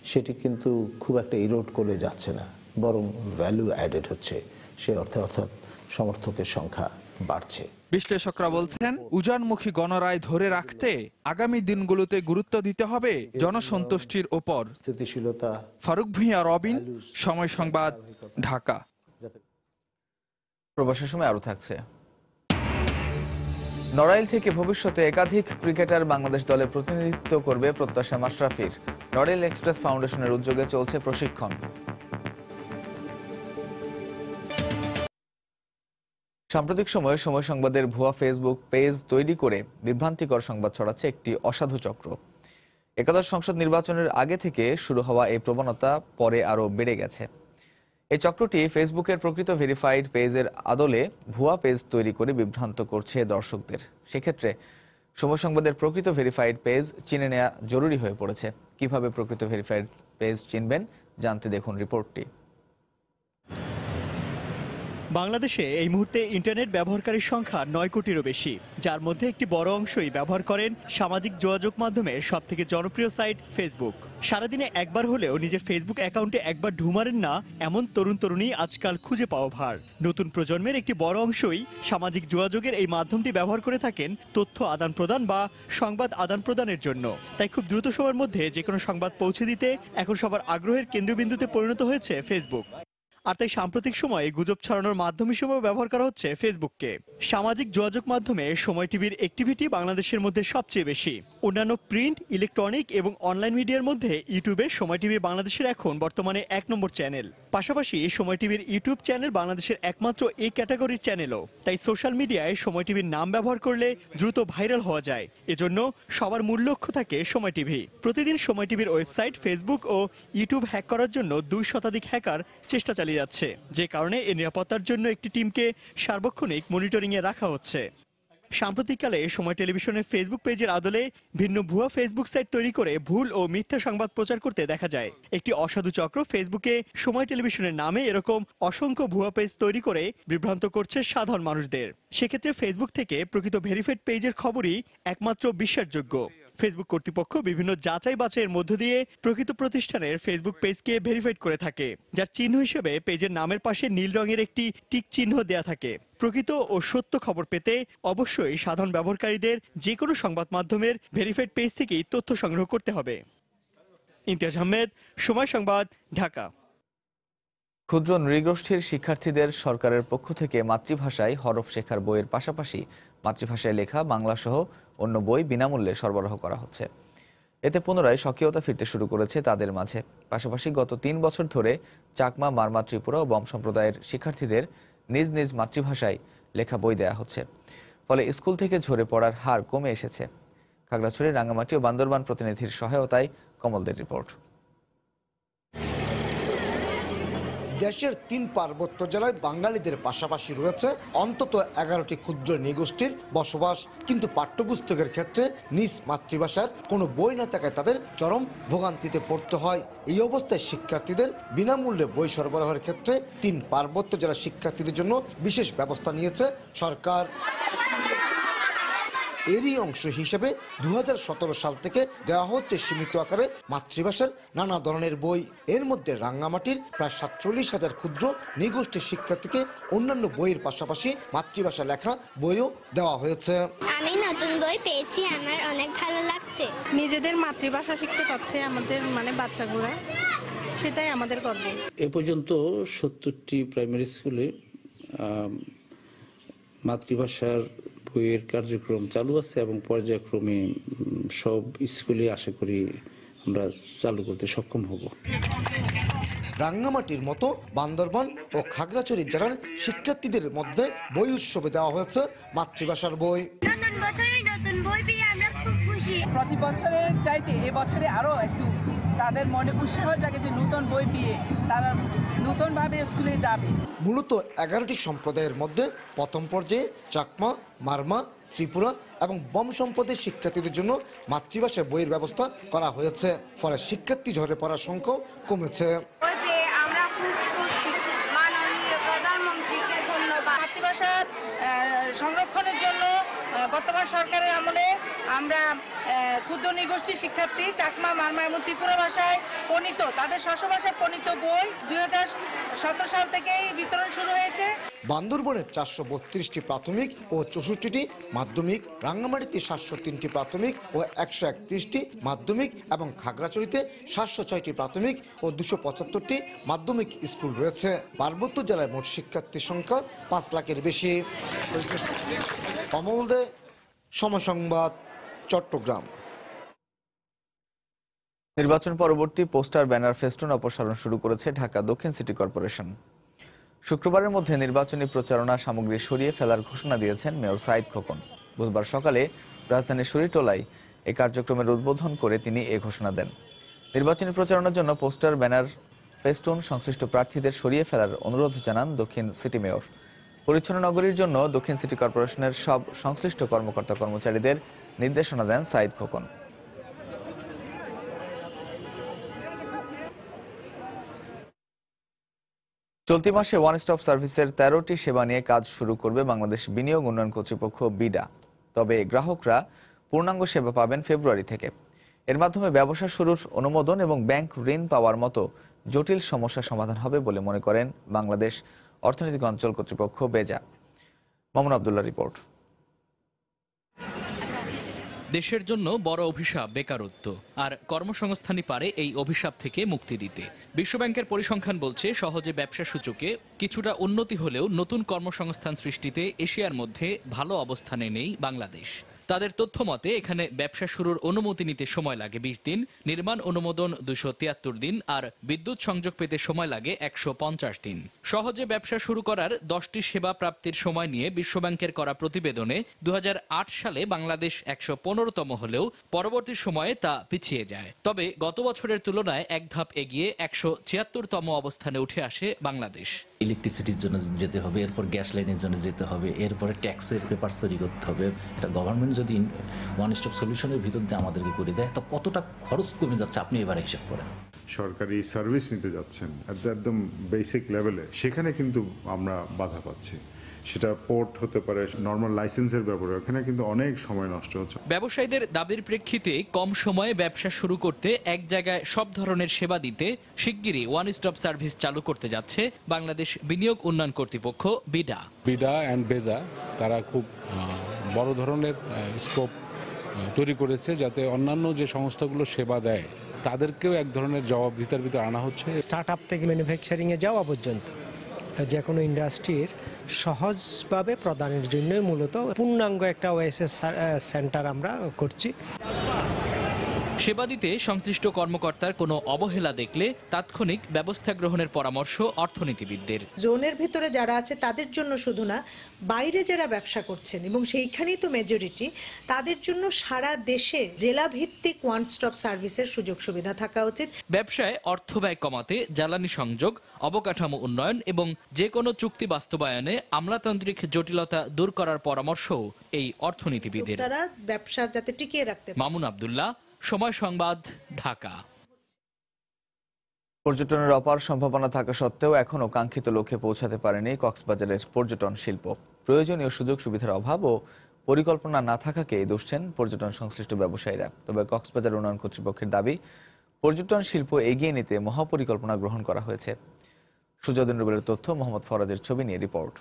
সেটি কিন্তু খুব একটা ইরোড করে যাচ্ছে না বরং ভ্যালু অ্যাডেড হচ্ছে সে অর্থে অর্থাৎ সমর্থকের সংখ্যা বাড়ছে বিশ্লেষকরা বলছেন উজানমুখী গণরায় ধরে রাখতে আগামী দিনগুলোতে গুরুত্ব দিতে হবে জনসন্তুষ্টির ওপর স্থিতিশীলতা ফারুক ভূঁইয়া রবিন সময় সংবাদ ঢাকা প্রবাসের সময় আরো থাকছে নড়াইল থেকে ভবিষ্যতে একাধিক ক্রিকেটার বাংলাদেশ দলে প্রতিনিধিত্ব করবে প্রত্যাশা মাশরাফির নড়াইল এক্সপ্রেস ফাউন্ডেশনের উদ্যোগে চলছে প্রশিক্ষণ সাম্প্রতিক সময়ে সময় সংবাদের ভুয়া ফেসবুক পেজ তৈরি করে বিভ্রান্তিকর সংবাদ ছড়াচ্ছে একটি অসাধু চক্র একাদশ সংসদ নির্বাচনের আগে থেকে শুরু হওয়া এই প্রবণতা পরে আরও বেড়ে গেছে এই চক্রটি ফেসবুকের প্রকৃত ভেরিফাইড পেজের আদলে ভুয়া পেজ তৈরি করে বিভ্রান্ত করছে দর্শকদের সেক্ষেত্রে সময় সংবাদের প্রকৃত ভেরিফাইড পেজ চিনে নেওয়া জরুরি হয়ে পড়েছে কিভাবে প্রকৃত ভেরিফাইড পেজ চিনবেন জানতে দেখুন রিপোর্টটি বাংলাদেশে এই মুহূর্তে ইন্টারনেট ব্যবহারকারীর সংখ্যা নয় কোটিরও বেশি যার মধ্যে একটি বড় অংশই ব্যবহার করেন সামাজিক যোগাযোগ মাধ্যমের থেকে জনপ্রিয় সাইট ফেসবুক সারাদিনে একবার হলেও নিজের ফেসবুক অ্যাকাউন্টে একবার ঢুমারেন না এমন তরুণ তরুণী আজকাল খুঁজে পাওয়া ভার নতুন প্রজন্মের একটি বড় অংশই সামাজিক যোগাযোগের এই মাধ্যমটি ব্যবহার করে থাকেন তথ্য আদান প্রদান বা সংবাদ আদান প্রদানের জন্য তাই খুব দ্রুত সময়ের মধ্যে যে কোনো সংবাদ পৌঁছে দিতে এখন সবার আগ্রহের কেন্দ্রবিন্দুতে পরিণত হয়েছে ফেসবুক আর তাই সাম্প্রতিক সময়ে গুজব ছড়ানোর মাধ্যম হিসেবেও ব্যবহার করা হচ্ছে ফেসবুককে সামাজিক যোগাযোগ মাধ্যমে সময় টিভির অ্যাক্টিভিটি বাংলাদেশের মধ্যে সবচেয়ে বেশি অন্যান্য প্রিন্ট ইলেকট্রনিক এবং অনলাইন মিডিয়ার মধ্যে ইউটিউবে সময় টিভি বাংলাদেশের এখন বর্তমানে এক নম্বর চ্যানেল পাশাপাশি সময় টিভির ইউটিউব চ্যানেল বাংলাদেশের একমাত্র এই ক্যাটাগরির চ্যানেলও তাই সোশ্যাল মিডিয়ায় সময় টিভির নাম ব্যবহার করলে দ্রুত ভাইরাল হওয়া যায় এজন্য সবার মূল লক্ষ্য থাকে সময় টিভি প্রতিদিন সময় টিভির ওয়েবসাইট ফেসবুক ও ইউটিউব হ্যাক করার জন্য দুই শতাধিক হ্যাকার চেষ্টা চালিয়ে যাচ্ছে যে কারণে এ নিরাপত্তার জন্য একটি টিমকে সার্বক্ষণিক মনিটরিংয়ে রাখা হচ্ছে সাম্প্রতিককালে সময় টেলিভিশনের ফেসবুক পেজের আদলে ভিন্ন ভুয়া ফেসবুক সাইট তৈরি করে ভুল ও মিথ্যা সংবাদ প্রচার করতে দেখা যায় একটি অসাধু চক্র ফেসবুকে সময় টেলিভিশনের নামে এরকম অসংখ্য ভুয়া পেজ তৈরি করে বিভ্রান্ত করছে সাধারণ মানুষদের সেক্ষেত্রে ফেসবুক থেকে প্রকৃত ভেরিফাইড পেজের খবরই একমাত্র বিশ্বাসযোগ্য ফেসবুক কর্তৃপক্ষ বিভিন্ন যাচাই বাছাইয়ের মধ্য দিয়ে প্রকৃত প্রতিষ্ঠানের ফেসবুক পেজকে ভেরিফাইড করে থাকে যার চিহ্ন হিসেবে পেজের নামের পাশে নীল রঙের একটি টিক চিহ্ন দেয়া থাকে প্রকৃত ও সত্য খবর পেতে অবশ্যই সাধারণ ব্যবহারকারীদের যে কোনো সংবাদ মাধ্যমের ভেরিফাইড পেজ থেকেই তথ্য সংগ্রহ করতে হবে ইমতিয়াজ আহমেদ সময় সংবাদ ঢাকা ক্ষুদ্র নৃগোষ্ঠীর শিক্ষার্থীদের সরকারের পক্ষ থেকে মাতৃভাষায় হরফ শেখার বইয়ের পাশাপাশি মাতৃভাষায় লেখা বাংলাসহ অন্য বই বিনামূল্যে সরবরাহ করা হচ্ছে এতে পুনরায় সক্রিয়তা ফিরতে শুরু করেছে তাদের মাঝে পাশাপাশি গত তিন বছর ধরে চাকমা মারমা ত্রিপুরা ও বম সম্প্রদায়ের শিক্ষার্থীদের নিজ নিজ মাতৃভাষায় লেখা বই দেয়া হচ্ছে ফলে স্কুল থেকে ঝরে পড়ার হার কমে এসেছে খাগড়াছড়ি রাঙ্গামাটি ও বান্দরবান প্রতিনিধির সহায়তায় কমলদের রিপোর্ট দেশের তিন পার্বত্য জেলায় বাঙালিদের পাশাপাশি রয়েছে অন্তত এগারোটি ক্ষুদ্র নৃগোষ্ঠীর বসবাস কিন্তু পাঠ্যপুস্তকের ক্ষেত্রে নিজ মাতৃভাষার কোনো বই না থাকায় তাদের চরম ভোগান্তিতে পড়তে হয় এই অবস্থায় শিক্ষার্থীদের বিনামূল্যে বই সরবরাহের ক্ষেত্রে তিন পার্বত্য জেলার শিক্ষার্থীদের জন্য বিশেষ ব্যবস্থা নিয়েছে সরকার এরই অংশ হিসেবে দু সাল থেকে দেওয়া হচ্ছে সীমিত আকারে মাতৃভাষার নানা ধরনের বই এর মধ্যে রাঙ্গামাটির প্রায় সাতচল্লিশ হাজার ক্ষুদ্র নিগোষ্ঠী শিক্ষার্থীকে অন্যান্য বইয়ের পাশাপাশি মাতৃভাষা লেখা বইও দেওয়া হয়েছে আমি নতুন বই পেয়েছি আমার অনেক ভালো লাগছে নিজেদের মাতৃভাষা শিখতে পারছে আমাদের মানে বাচ্চাগুলো সেটাই আমাদের গর্ব এ পর্যন্ত সত্তরটি প্রাইমারি স্কুলে মাতৃভাষার বইয়ের কার্যক্রম চালু আছে এবং পর্যায়ক্রমে সব স্কুলে আশা করি আমরা চালু করতে সক্ষম হব রাঙ্গামাটির মতো বান্দরবান ও খাগড়াছড়ি জেলার শিক্ষার্থীদের মধ্যে বই উৎসবে দেওয়া হয়েছে মাতৃভাষার বই প্রতি বছরে চাইতে এ বছরে আরো একটু তাদের মনে উৎসাহ জাগে যে নতুন বই পেয়ে তারা নতুনভাবে স্কুলে যাবে মূলত এগারোটি সম্প্রদায়ের মধ্যে প্রথম পর্যায়ে চাকমা মারমা ত্রিপুরা এবং বম সম্পদের শিক্ষার্থীদের জন্য মাতৃভাষায় বইয়ের ব্যবস্থা করা হয়েছে ফলে শিক্ষার্থী ঝরে পড়ার সংখ্যাও কমেছে সংরক্ষণের জন্য বর্তমান সরকারের আমলে আমরা ক্ষুদ্র নিগোষ্ঠী শিক্ষার্থী চাকমা মারমা এবং ত্রিপুরা ভাষায় প্রণীত তাদের স্বশ ভাষায় প্রণীত বই দুই সাল থেকেই বিতরণ শুরু হয়েছে বান্দরবনের চারশো বত্রিশটি প্রাথমিক ও চৌষট্টিটি মাধ্যমিক রাঙ্গামাটিতে সাতশো তিনটি প্রাথমিক ও একশো একত্রিশটি মাধ্যমিক এবং খাগড়াছড়িতে সাতশো ছয়টি প্রাথমিক ও দুশো পঁচাত্তরটি মাধ্যমিক স্কুল রয়েছে পার্বত্য জেলায় মোট শিক্ষার্থীর সংখ্যা পাঁচ লাখের বেশি কমল দে সমসংবাদ চট্টগ্রাম নির্বাচন পরবর্তী পোস্টার ব্যানার ফেস্টুন অপসারণ শুরু করেছে ঢাকা দক্ষিণ সিটি কর্পোরেশন শুক্রবারের মধ্যে নির্বাচনী প্রচারণা সামগ্রী সরিয়ে ফেলার ঘোষণা দিয়েছেন মেয়র সাইদ খোকন বুধবার সকালে রাজধানীর শরীরটোলায় এ কার্যক্রমের উদ্বোধন করে তিনি এ ঘোষণা দেন নির্বাচনী প্রচারণার জন্য পোস্টার ব্যানার ফেস্টুন সংশ্লিষ্ট প্রার্থীদের সরিয়ে ফেলার অনুরোধ জানান দক্ষিণ সিটি মেয়র পরিচ্ছন্ন নগরীর জন্য দক্ষিণ সিটি কর্পোরেশনের সব সংশ্লিষ্ট কর্মকর্তা কর্মচারীদের নির্দেশনা দেন সাইদ খোকন চলতি মাসে ওয়ান স্টপ সার্ভিসের তেরোটি সেবা নিয়ে কাজ শুরু করবে বাংলাদেশ বিনিয়োগ উন্নয়ন কর্তৃপক্ষ বিডা তবে গ্রাহকরা পূর্ণাঙ্গ সেবা পাবেন ফেব্রুয়ারি থেকে এর মাধ্যমে ব্যবসা শুরুর অনুমোদন এবং ব্যাংক ঋণ পাওয়ার মতো জটিল সমস্যা সমাধান হবে বলে মনে করেন বাংলাদেশ অর্থনৈতিক অঞ্চল কর্তৃপক্ষ বেজা মমন আবদুল্লাহ রিপোর্ট দেশের জন্য বড় অভিশাপ বেকারত্ব আর কর্মসংস্থানই পারে এই অভিশাপ থেকে মুক্তি দিতে বিশ্বব্যাংকের পরিসংখ্যান বলছে সহজে ব্যবসা সূচকে কিছুটা উন্নতি হলেও নতুন কর্মসংস্থান সৃষ্টিতে এশিয়ার মধ্যে ভালো অবস্থানে নেই বাংলাদেশ তাদের তথ্য মতে এখানে ব্যবসা শুরুর অনুমতি নিতে সময় লাগে বিশ দিন নির্মাণ অনুমোদন দুশো তিয়াত্তর দিন আর বিদ্যুৎ সংযোগ পেতে সময় লাগে একশো পঞ্চাশ দিন সহজে ব্যবসা শুরু করার দশটি সেবা প্রাপ্তির সময় নিয়ে বিশ্বব্যাংকের করা প্রতিবেদনে দু সালে বাংলাদেশ একশো পনেরোতম হলেও পরবর্তী সময়ে তা পিছিয়ে যায় তবে গত বছরের তুলনায় এক ধাপ এগিয়ে একশো ছিয়াত্তরতম অবস্থানে উঠে আসে বাংলাদেশ ইলেকট্রিসিটির জন্য যেতে হবে এরপর গ্যাস লাইনের জন্য যেতে হবে এরপরে ট্যাক্সের পেপার তৈরি করতে হবে এটা গভর্নমেন্ট যদি ওয়ান স্টপ সলিউশনের ভিতর দিয়ে আমাদেরকে করে দেয় তো কতটা খরচ কমে যাচ্ছে আপনি এবার হিসাব করেন সরকারি সার্ভিস নিতে যাচ্ছেন একদম বেসিক লেভেলে সেখানে কিন্তু আমরা বাধা পাচ্ছি সেটা পোর্ট হতে পারে নর্মাল লাইসেন্সের ব্যাপারে ওখানে কিন্তু অনেক সময় নষ্ট হচ্ছে ব্যবসায়ীদের দাবির প্রেক্ষিতে কম সময়ে ব্যবসা শুরু করতে এক জায়গায় সব ধরনের সেবা দিতে শিগগিরই ওয়ান স্টপ সার্ভিস চালু করতে যাচ্ছে বাংলাদেশ বিনিয়োগ উন্নয়ন কর্তৃপক্ষ বিডা বিডা অ্যান্ড বেজা তারা খুব বড় ধরনের স্কোপ তৈরি করেছে যাতে অন্যান্য যে সংস্থাগুলো সেবা দেয় তাদেরকেও এক ধরনের জবাবদিহিতার ভিতরে আনা হচ্ছে স্টার্ট আপ থেকে ম্যানুফ্যাকচারিংয়ে যাওয়া পর্যন্ত যে কোনো ইন্ডাস্ট্রির সহজভাবে প্রদানের জন্য মূলত পূর্ণাঙ্গ একটা ওয়েসএস সেন্টার আমরা করছি সেবা দিতে সংশ্লিষ্ট কর্মকর্তার কোনো অবহেলা দেখলে তাৎক্ষণিক ব্যবস্থা গ্রহণের পরামর্শ অর্থনীতিবিদদের জোনের ভিতরে যারা আছে তাদের জন্য শুধু না বাইরে যারা ব্যবসা করছেন এবং সেইখানেই তো মেজরিটি তাদের জন্য সারা দেশে জেলা ভিত্তিক ওয়ান স্টপ সার্ভিসের সুযোগ সুবিধা থাকা উচিত ব্যবসায় অর্থ ব্যয় কমাতে জ্বালানি সংযোগ অবকাঠামো উন্নয়ন এবং যে কোনো চুক্তি বাস্তবায়নে আমলাতান্ত্রিক জটিলতা দূর করার পরামর্শ এই অর্থনীতিবিদের ব্যবসা যাতে টিকিয়ে রাখতে মামুন আবদুল্লাহ সময় সংবাদ ঢাকা পর্যটনের অপার সম্ভাবনা থাকা সত্ত্বেও এখনও কাঙ্ক্ষিত লক্ষ্যে পৌঁছাতে পারেনি কক্সবাজারের পর্যটন শিল্প প্রয়োজনীয় সুযোগ সুবিধার অভাব ও পরিকল্পনা না থাকাকে দুষছেন পর্যটন সংশ্লিষ্ট ব্যবসায়ীরা তবে কক্সবাজার উন্নয়ন কর্তৃপক্ষের দাবি পর্যটন শিল্প এগিয়ে নিতে মহাপরিকল্পনা গ্রহণ করা হয়েছে সুজাদিন রুবেলের তথ্য মোহাম্মদ ফরাজের ছবি নিয়ে রিপোর্ট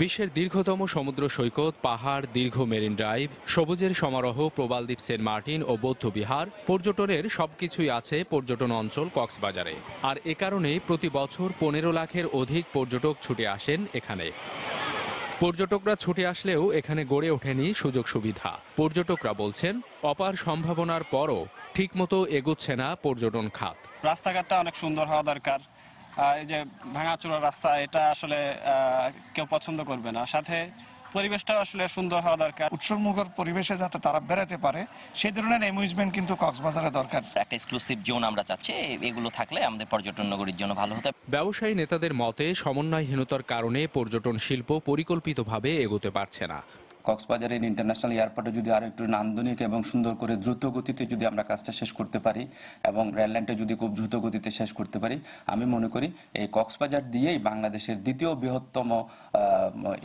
বিশ্বের দীর্ঘতম সমুদ্র সৈকত পাহাড় দীর্ঘ মেরিন ড্রাইভ সবুজের সমারোহ প্রবালদ্বীপ সেন্ট মার্টিন ও বৌদ্ধবিহার পর্যটনের সবকিছুই আছে পর্যটন অঞ্চল কক্সবাজারে আর এ কারণেই প্রতি বছর পনেরো লাখের অধিক পর্যটক ছুটে আসেন এখানে পর্যটকরা ছুটে আসলেও এখানে গড়ে ওঠেনি সুযোগ সুবিধা পর্যটকরা বলছেন অপার সম্ভাবনার পরও ঠিকমতো এগোচ্ছে না পর্যটন খাত রাস্তাঘাটটা অনেক সুন্দর হওয়া দরকার এই যে ভাঙাচোরা রাস্তা এটা আসলে কেউ পছন্দ করবে না সাথে পরিবেশটা আসলে সুন্দর হওয়া দরকার উৎসবমুখর পরিবেশে যাতে তারা বেড়াতে পারে সেই ধরনের অ্যামিউজমেন্ট কিন্তু কক্সবাজারে দরকার একটা এক্সক্লুসিভ জোন আমরা চাচ্ছি এগুলো থাকলে আমাদের পর্যটন নগরীর জন্য ভালো হতো ব্যবসায়ী নেতাদের মতে সমন্বয়হীনতার কারণে পর্যটন শিল্প পরিকল্পিতভাবে এগোতে পারছে না কক্সবাজারের ইন্টারন্যাশনাল এয়ারপোর্টে যদি আরো একটু নান্দনিক এবং সুন্দর করে দ্রুত গতিতে যদি আমরা কাজটা শেষ করতে পারি এবং রেললাইনটা যদি খুব দ্রুত গতিতে শেষ করতে পারি আমি মনে করি এই কক্সবাজার দিয়েই বাংলাদেশের দ্বিতীয় বৃহত্তম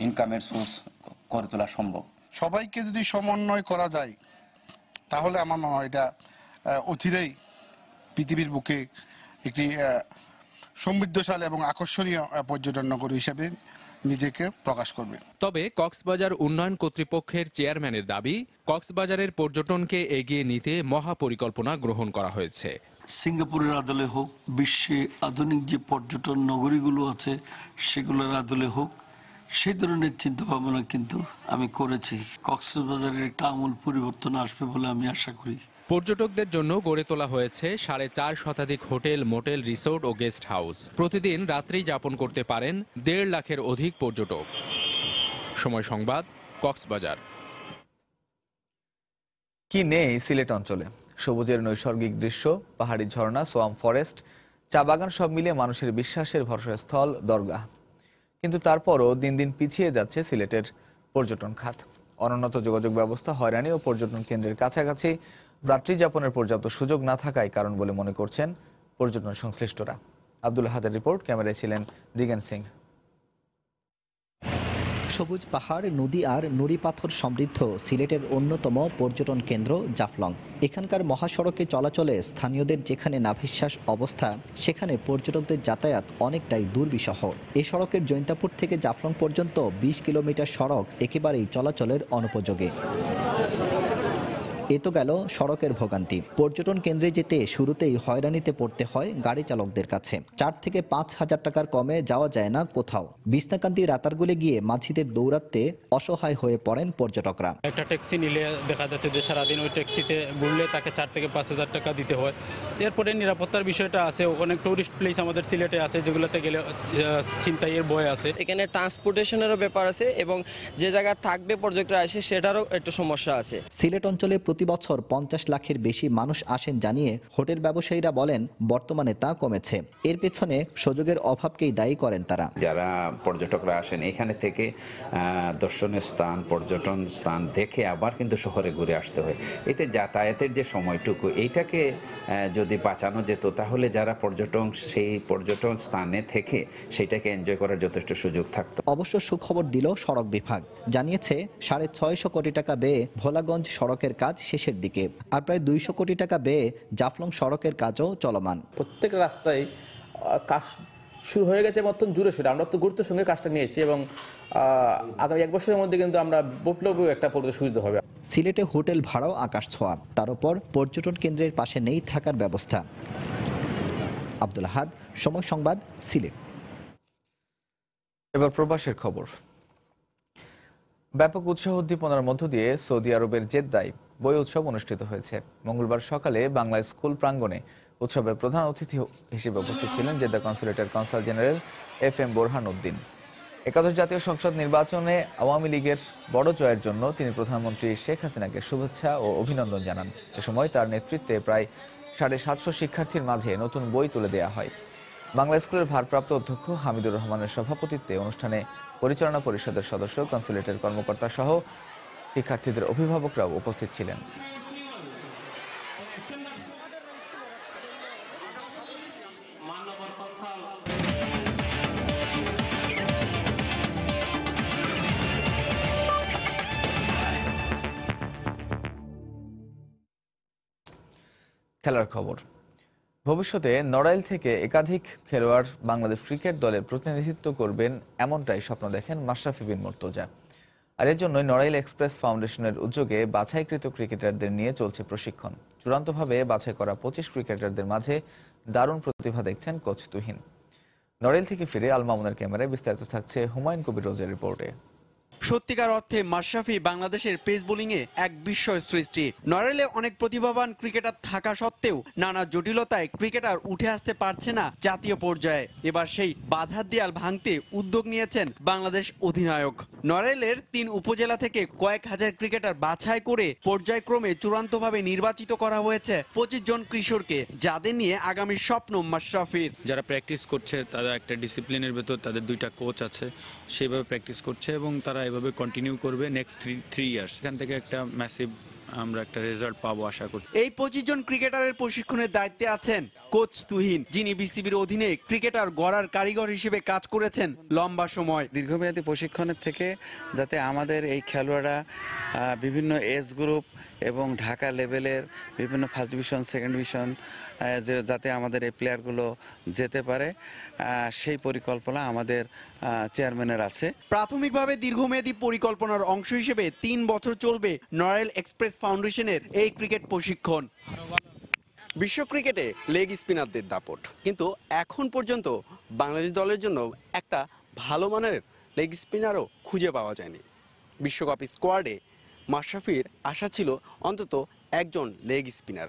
ইনকামের সোর্স করে তোলা সম্ভব সবাইকে যদি সমন্বয় করা যায় তাহলে আমার মনে হয় এটা অচিরেই পৃথিবীর বুকে একটি সমৃদ্ধশালী এবং আকর্ষণীয় পর্যটন নগরী হিসাবে নিজেকে প্রকাশ করবে তবে কক্সবাজার উন্নয়ন কর্তৃপক্ষের চেয়ারম্যানের দাবি কক্সবাজারের পর্যটনকে এগিয়ে নিতে মহাপরিকল্পনা গ্রহণ করা হয়েছে সিঙ্গাপুরের আদলে হোক বিশ্বে আধুনিক যে পর্যটন নগরীগুলো আছে সেগুলোর আদলে হোক সেই ধরনের চিন্তা ভাবনা কিন্তু আমি করেছি কক্সবাজারের একটা আমূল পরিবর্তন আসবে বলে আমি আশা করি পর্যটকদের জন্য গড়ে তোলা হয়েছে সাড়ে চার শতাধিক হোটেল মোটেল রিসোর্ট ও গেস্ট হাউস প্রতিদিন রাত্রি যাপন করতে পারেন দেড় লাখের অধিক পর্যটক সময় সংবাদ কক্সবাজার কি নেই সিলেট অঞ্চলে সবুজের নৈসর্গিক দৃশ্য পাহাড়ি ঝর্ণা সোয়াম ফরেস্ট চা বাগান সব মিলিয়ে মানুষের বিশ্বাসের ভরসাস্থল দরগাহ কিন্তু তারপরও দিন দিন পিছিয়ে যাচ্ছে সিলেটের পর্যটন খাত অনুন্নত যোগাযোগ ব্যবস্থা হয়রানি ও পর্যটন কেন্দ্রের কাছাকাছি রাত্রি যাপনের পর্যাপ্ত সুযোগ না থাকায় কারণ বলে মনে করছেন পর্যটন সংশ্লিষ্টরা আব্দুল হাদের রিপোর্ট ক্যামেরায় ছিলেন দিগেন সিং সবুজ পাহাড় নদী আর নুড়ি পাথর সমৃদ্ধ সিলেটের অন্যতম পর্যটন কেন্দ্র জাফলং এখানকার মহাসড়কে চলাচলে স্থানীয়দের যেখানে নাভিশ্বাস অবস্থা সেখানে পর্যটকদের যাতায়াত অনেকটাই দুর্বিষহ এ সড়কের জৈন্তাপুর থেকে জাফলং পর্যন্ত ২০ কিলোমিটার সড়ক একেবারেই চলাচলের অনুপযোগী এ তো গেল সড়কের ভোগান্তি পর্যটন কেন্দ্রে যেতে শুরুতেই হয়রানিতে পড়তে হয় গাড়ি চালকদের কাছে চার থেকে পাঁচ হাজার টাকার কমে যাওয়া যায় না কোথাও বিস্তাকান্তি রাতারগুলে গিয়ে মাঝিদের দৌড়াতে অসহায় হয়ে পড়েন পর্যটকরা একটা ট্যাক্সি নিলে দেখা যাচ্ছে যে সারাদিন ওই ট্যাক্সিতে ঘুরলে তাকে চার থেকে পাঁচ হাজার টাকা দিতে হয় এরপরে নিরাপত্তার বিষয়টা আছে অনেক টুরিস্ট প্লেস আমাদের সিলেটে আছে যেগুলোতে গেলে ছিনতাইয়ের বয় আছে এখানে ট্রান্সপোর্টেশনেরও ব্যাপার আছে এবং যে জায়গা থাকবে পর্যটকরা আসে সেটারও একটু সমস্যা আছে সিলেট অঞ্চলে প্রতি প্রতি বছর পঞ্চাশ লাখের বেশি মানুষ আসেন জানিয়ে হোটেল ব্যবসায়ীরা বলেন বর্তমানে তা কমেছে এর পেছনে সুযোগের অভাবকেই দায়ী করেন তারা যারা পর্যটকরা আসেন এখানে থেকে দর্শনের স্থান পর্যটন স্থান দেখে আবার কিন্তু শহরে ঘুরে আসতে হয় এতে যাতায়াতের যে সময়টুকু এইটাকে যদি বাঁচানো যেত তাহলে যারা পর্যটন সেই পর্যটন স্থানে থেকে সেটাকে এনজয় করার যথেষ্ট সুযোগ থাকত অবশ্য সুখবর দিল সড়ক বিভাগ জানিয়েছে সাড়ে ছয়শো কোটি টাকা ব্যয়ে ভোলাগঞ্জ সড়কের কাজ শেষের দিকে আর প্রায় দুইশো কোটি টাকা ব্যয়ে জাফলং সড়কের কাজও চলমান প্রত্যেক রাস্তায় কাজ শুরু হয়ে গেছে মতন জুড়ে সুরে আমরা তো গুরুত্বের সঙ্গে কাজটা নিয়েছি এবং আগামী এক বছরের মধ্যে কিন্তু আমরা বটলবেও একটা পরিবেশ সুবিধা হবে সিলেটে হোটেল ভাড়াও আকাশ ছোঁয়া তার উপর পর্যটন কেন্দ্রের পাশে নেই থাকার ব্যবস্থা আব্দুল হাদ সময় সংবাদ সিলেট এবার প্রবাসের খবর ব্যাপক উৎসাহ উদ্দীপনার মধ্য দিয়ে সৌদি আরবের জেদ্দায় বই উৎসব অনুষ্ঠিত হয়েছে মঙ্গলবার সকালে বাংলা স্কুল প্রাঙ্গণে উৎসবের প্রধান অতিথি হিসেবে উপস্থিত ছিলেন জেদা কনসুলেটের consul general F M Borhan Uddin একাদশ জাতীয় সংসদ নির্বাচনে আওয়ামী লীগের বড় জয়ের জন্য তিনি প্রধানমন্ত্রী শেখ হাসিনাকে শুভেচ্ছা ও অভিনন্দন জানান এ সময় তার নেতৃত্বে প্রায় সাড়ে সাতশো শিক্ষার্থীর মাঝে নতুন বই তুলে দেওয়া হয় বাংলা স্কুলের ভারপ্রাপ্ত অধ্যক্ষ হামিদুর রহমানের সভাপতিত্বে অনুষ্ঠানে পরিচালনা পরিষদের সদস্য কনসুলেটের কর্মকর্তা সহ শিক্ষার্থীদের অভিভাবকরাও উপস্থিত ছিলেন খেলার খবর ভবিষ্যতে নড়াইল থেকে একাধিক খেলোয়াড় বাংলাদেশ ক্রিকেট দলের প্রতিনিধিত্ব করবেন এমনটাই স্বপ্ন দেখেন মাশরাফি বিন মর্তজা আর এর জন্যই নড়াইল এক্সপ্রেস ফাউন্ডেশনের উদ্যোগে বাছাইকৃত ক্রিকেটারদের নিয়ে চলছে প্রশিক্ষণ চূড়ান্তভাবে বাছাই করা পঁচিশ ক্রিকেটারদের মাঝে দারুণ প্রতিভা দেখছেন কোচ তুহিন নড়াইল থেকে ফিরে আলমামুনের ক্যামেরায় বিস্তারিত থাকছে হুমায়ুন কবির রোজের রিপোর্টে সত্যিকার অর্থে মাশরাফি বাংলাদেশের পেস বোলিংয়ে এক বিস্ময় সৃষ্টি নরেলে অনেক প্রতিভাবান ক্রিকেটার থাকা সত্ত্বেও নানা জটিলতায় ক্রিকেটার উঠে আসতে পারছে না জাতীয় পর্যায়ে এবার সেই বাধার দেয়াল ভাঙতে উদ্যোগ নিয়েছেন বাংলাদেশ অধিনায়ক নরেলের তিন উপজেলা থেকে কয়েক হাজার ক্রিকেটার বাছাই করে পর্যায়ক্রমে চূড়ান্তভাবে নির্বাচিত করা হয়েছে পঁচিশ জন কিশোরকে যাদের নিয়ে আগামী স্বপ্ন মাশরাফির যারা প্র্যাকটিস করছে তারা একটা ডিসিপ্লিনের ভেতর তাদের দুইটা কোচ আছে সেইভাবে প্র্যাকটিস করছে এবং তারা এভাবে কন্টিনিউ করবে নেক্সট থ্রি থ্রি ইয়ার্স এখান থেকে একটা ম্যাসিভ আমরা একটা রেজাল্ট পাবো আশা করি এই পঁচিশ জন ক্রিকেটারের প্রশিক্ষণের দায়িত্বে আছেন কোচ তুহিন যিনি বিসিবির অধীনে ক্রিকেটার গড়ার কারিগর হিসেবে কাজ করেছেন লম্বা সময় দীর্ঘমেয়াদী প্রশিক্ষণের থেকে যাতে আমাদের এই খেলোয়াড়রা বিভিন্ন এজ গ্রুপ এবং ঢাকা লেভেলের বিভিন্ন ফার্স্ট ডিভিশন সেকেন্ড ডিভিশন যাতে আমাদের এই প্লেয়ারগুলো যেতে পারে সেই পরিকল্পনা আমাদের চেয়ারম্যানের আছে প্রাথমিকভাবে দীর্ঘমেয়াদী পরিকল্পনার অংশ হিসেবে তিন বছর চলবে নরেল এক্সপ্রেস ফাউন্ডেশনের এই ক্রিকেট প্রশিক্ষণ বিশ্ব ক্রিকেটে লেগ স্পিনারদের দাপট কিন্তু এখন পর্যন্ত বাংলাদেশ দলের জন্য একটা ভালো মানের লেগ স্পিনারও খুঁজে পাওয়া যায়নি বিশ্বকাপ স্কোয়াডে মাশরাফির আশা ছিল অন্তত একজন লেগ স্পিনার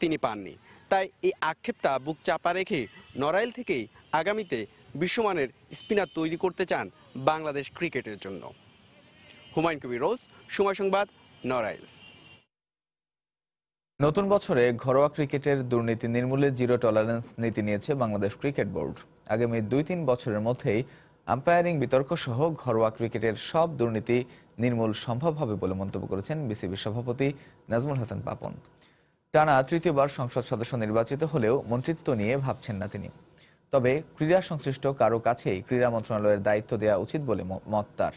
তিনি পাননি তাই এই আক্ষেপটা বুক চাপা রেখে নড়াইল থেকেই আগামীতে বিশ্বমানের স্পিনার তৈরি করতে চান বাংলাদেশ ক্রিকেটের জন্য হুমায়ুন কবির রোজ সময় সংবাদ নড়াইল নতুন বছরে ঘরোয়া ক্রিকেটের দুর্নীতি নির্মূলে জিরো টলারেন্স নীতি নিয়েছে বাংলাদেশ ক্রিকেট বোর্ড আগামী দুই তিন বছরের মধ্যেই আম্পায়ারিং বিতর্ক সহ ঘরোয়া ক্রিকেটের সব দুর্নীতি নির্মূল সম্ভব হবে বলে মন্তব্য করেছেন বিসিবির সভাপতি নাজমুল হাসান পাপন টানা তৃতীয়বার সংসদ সদস্য নির্বাচিত হলেও মন্ত্রিত্ব নিয়ে ভাবছেন না তিনি তবে ক্রীড়া সংশ্লিষ্ট কারো কাছেই ক্রীড়া মন্ত্রণালয়ের দায়িত্ব দেওয়া উচিত বলে মত তার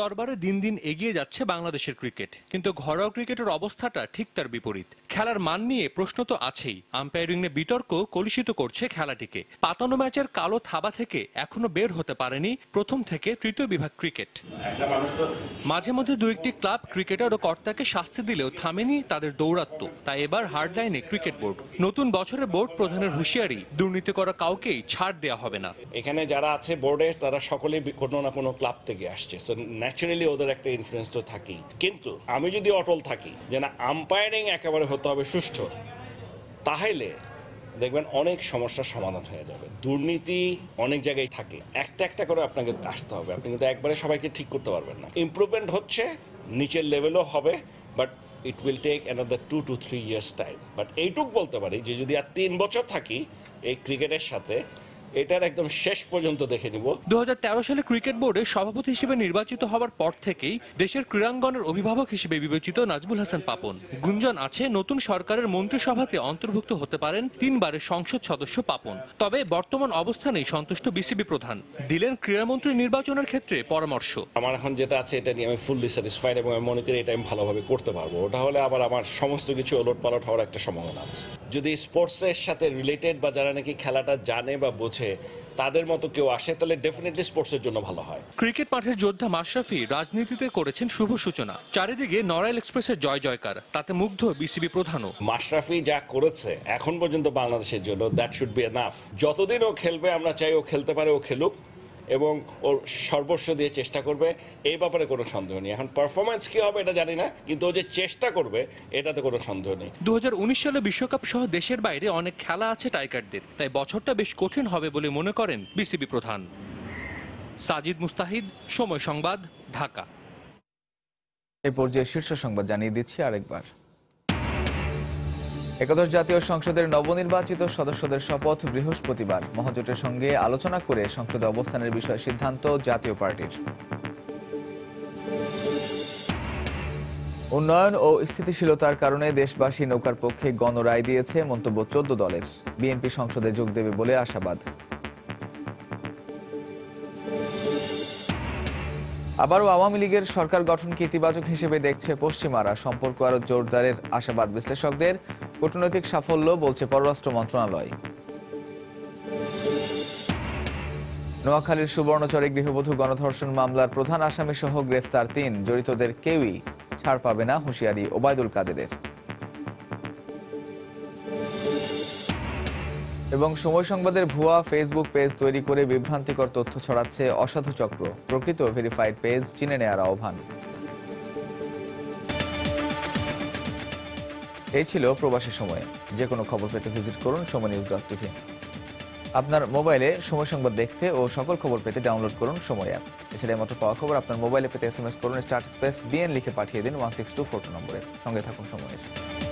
দরবারে দিন দিন এগিয়ে যাচ্ছে বাংলাদেশের ক্রিকেট কিন্তু ঘরোয়া ক্রিকেটের অবস্থাটা ঠিক তার বিপরীত খেলার মান নিয়ে প্রশ্ন তো আছেই আম্পায়ারিং এ বিতর্ক কলুষিত করছে খেলাটিকে পাতানো ম্যাচের কালো থাবা থেকে এখনো বের হতে পারেনি প্রথম থেকে তৃতীয় বিভাগ ক্রিকেট মাঝে মধ্যে দু একটি ক্লাব ক্রিকেটার ও কর্তাকে শাস্তি দিলেও থামেনি তাদের দৌরাত্ম তাই এবার হার্ডলাইনে ক্রিকেট বোর্ড নতুন বছরে বোর্ড প্রধানের হুঁশিয়ারি দুর্নীতি করা কাউকেই ছাড় দেয়া হবে না এখানে যারা আছে বোর্ডে তারা সকলে কোনো না কোনো ক্লাব থেকে আসছে সো ন্যাচারালি ওদের একটা ইনফ্লুয়েন্স তো থাকেই কিন্তু আমি যদি অটল থাকি যে না আম্পায়ারিং একেবারে হতে করতে হবে সুষ্ঠু তাহলে দেখবেন অনেক সমস্যার সমাধান হয়ে যাবে দুর্নীতি অনেক জায়গায় থাকে একটা একটা করে আপনাকে আসতে হবে আপনি কিন্তু একবারে সবাইকে ঠিক করতে পারবেন না ইম্প্রুভমেন্ট হচ্ছে নিচের লেভেলও হবে but it will take another two two three years time but এইটুক বলতে পারি যে যদি আর তিন বছর থাকি এই ক্রিকেটের সাথে এটার একদম শেষ পর্যন্ত দেখে নিব দু সালে ক্রিকেট বোর্ডের সভাপতি হিসেবে নির্বাচিত হওয়ার পর থেকেই দেশের ক্রীড়াঙ্গনের অভিভাবক হিসেবে বিবেচিত নাজবুল হাসান পাপন গুঞ্জন আছে নতুন সরকারের মন্ত্রিসভাতে অন্তর্ভুক্ত হতে পারেন তিনবারের সংসদ সদস্য পাপন তবে বর্তমান অবস্থানেই সন্তুষ্ট বিসিবি প্রধান দিলেন ক্রীড়ামন্ত্রী নির্বাচনের ক্ষেত্রে পরামর্শ আমার এখন যেটা আছে এটা নিয়ে আমি ফুললি স্যাটিসফাইড এবং আমি মনে করি এটা আমি ভালোভাবে করতে পারবো ওটা হলে আবার আমার সমস্ত কিছু ওলট পালট হওয়ার একটা সম্ভাবনা আছে যদি স্পোর্টসের সাথে রিলেটেড বা যারা নাকি খেলাটা জানে বা বোঝে আছে তাদের মতো কেউ আসে তাহলে ডেফিনেটলি স্পোর্টস জন্য ভালো হয় ক্রিকেট মাঠের যোদ্ধা মাশরাফি রাজনীতিতে করেছেন শুভ সূচনা চারিদিকে নরাইল এক্সপ্রেসের জয় জয়কার তাতে মুগ্ধ বিসিবি প্রধানও মাশরাফি যা করেছে এখন পর্যন্ত বাংলাদেশের জন্য দ্যাট শুড বি এনাফ যতদিন ও খেলবে আমরা চাই ও খেলতে পারে ও খেলুক এবং ওর সর্বস্ব দিয়ে চেষ্টা করবে এই ব্যাপারে কোনো সন্দেহ নেই এখন পারফরমেন্স কী হবে এটা জানি না কিন্তু ও যে চেষ্টা করবে এটাতে কোনো সন্দেহ নেই দু সালে বিশ্বকাপ সহ দেশের বাইরে অনেক খেলা আছে টাইগারদের তাই বছরটা বেশ কঠিন হবে বলে মনে করেন বিসিবি প্রধান সাজিদ মুস্তাহিদ সময় সংবাদ ঢাকা এ পর্যায়ে শীর্ষ সংবাদ জানিয়ে দিচ্ছি আরেকবার একাদশ জাতীয় সংসদের নবনির্বাচিত সদস্যদের শপথ বৃহস্পতিবার মহাজোটের সঙ্গে আলোচনা করে সংসদে অবস্থানের বিষয়ে সিদ্ধান্ত জাতীয় পার্টির উন্নয়ন ও স্থিতিশীলতার কারণে দেশবাসী নৌকার পক্ষে গণরায় দিয়েছে মন্তব্য চোদ্দ দলের বিএনপি সংসদে যোগ দেবে বলে আশাবাদ আবারও আওয়ামী লীগের সরকার গঠনকে ইতিবাচক হিসেবে দেখছে পশ্চিমারা সম্পর্ক আরও জোরদারের আশাবাদ বিশ্লেষকদের কূটনৈতিক সাফল্য বলছে পররাষ্ট্র মন্ত্রণালয় নোয়াখালীর সুবর্ণচরে গৃহবধূ গণধর্ষণ মামলার প্রধান আসামি সহ গ্রেফতার তিন জড়িতদের কেউই ছাড় পাবে না হুঁশিয়ারি ওবায়দুল কাদেরের এবং সময় সংবাদের ভুয়া ফেসবুক পেজ তৈরি করে বিভ্রান্তিকর তথ্য ছড়াচ্ছে অসাধু চক্র প্রকৃত ভেরিফাইড পেজ চিনে নেয়ার আহ্বান এই ছিল প্রবাসী সময়ে যে কোনো খবর পেতে ভিজিট করুন সময় নিউজ ডট টিভি আপনার মোবাইলে সময় সংবাদ দেখতে ও সকল খবর পেতে ডাউনলোড করুন সময় অ্যাপ এছাড়া মতো পাওয়া খবর আপনার মোবাইলে পেতে এস এম এস করুন স্টার্ট স্পেস বিএন লিখে পাঠিয়ে দিন ওয়ান সিক্স টু ফোর নম্বরে সঙ্গে থাকুন সময়ের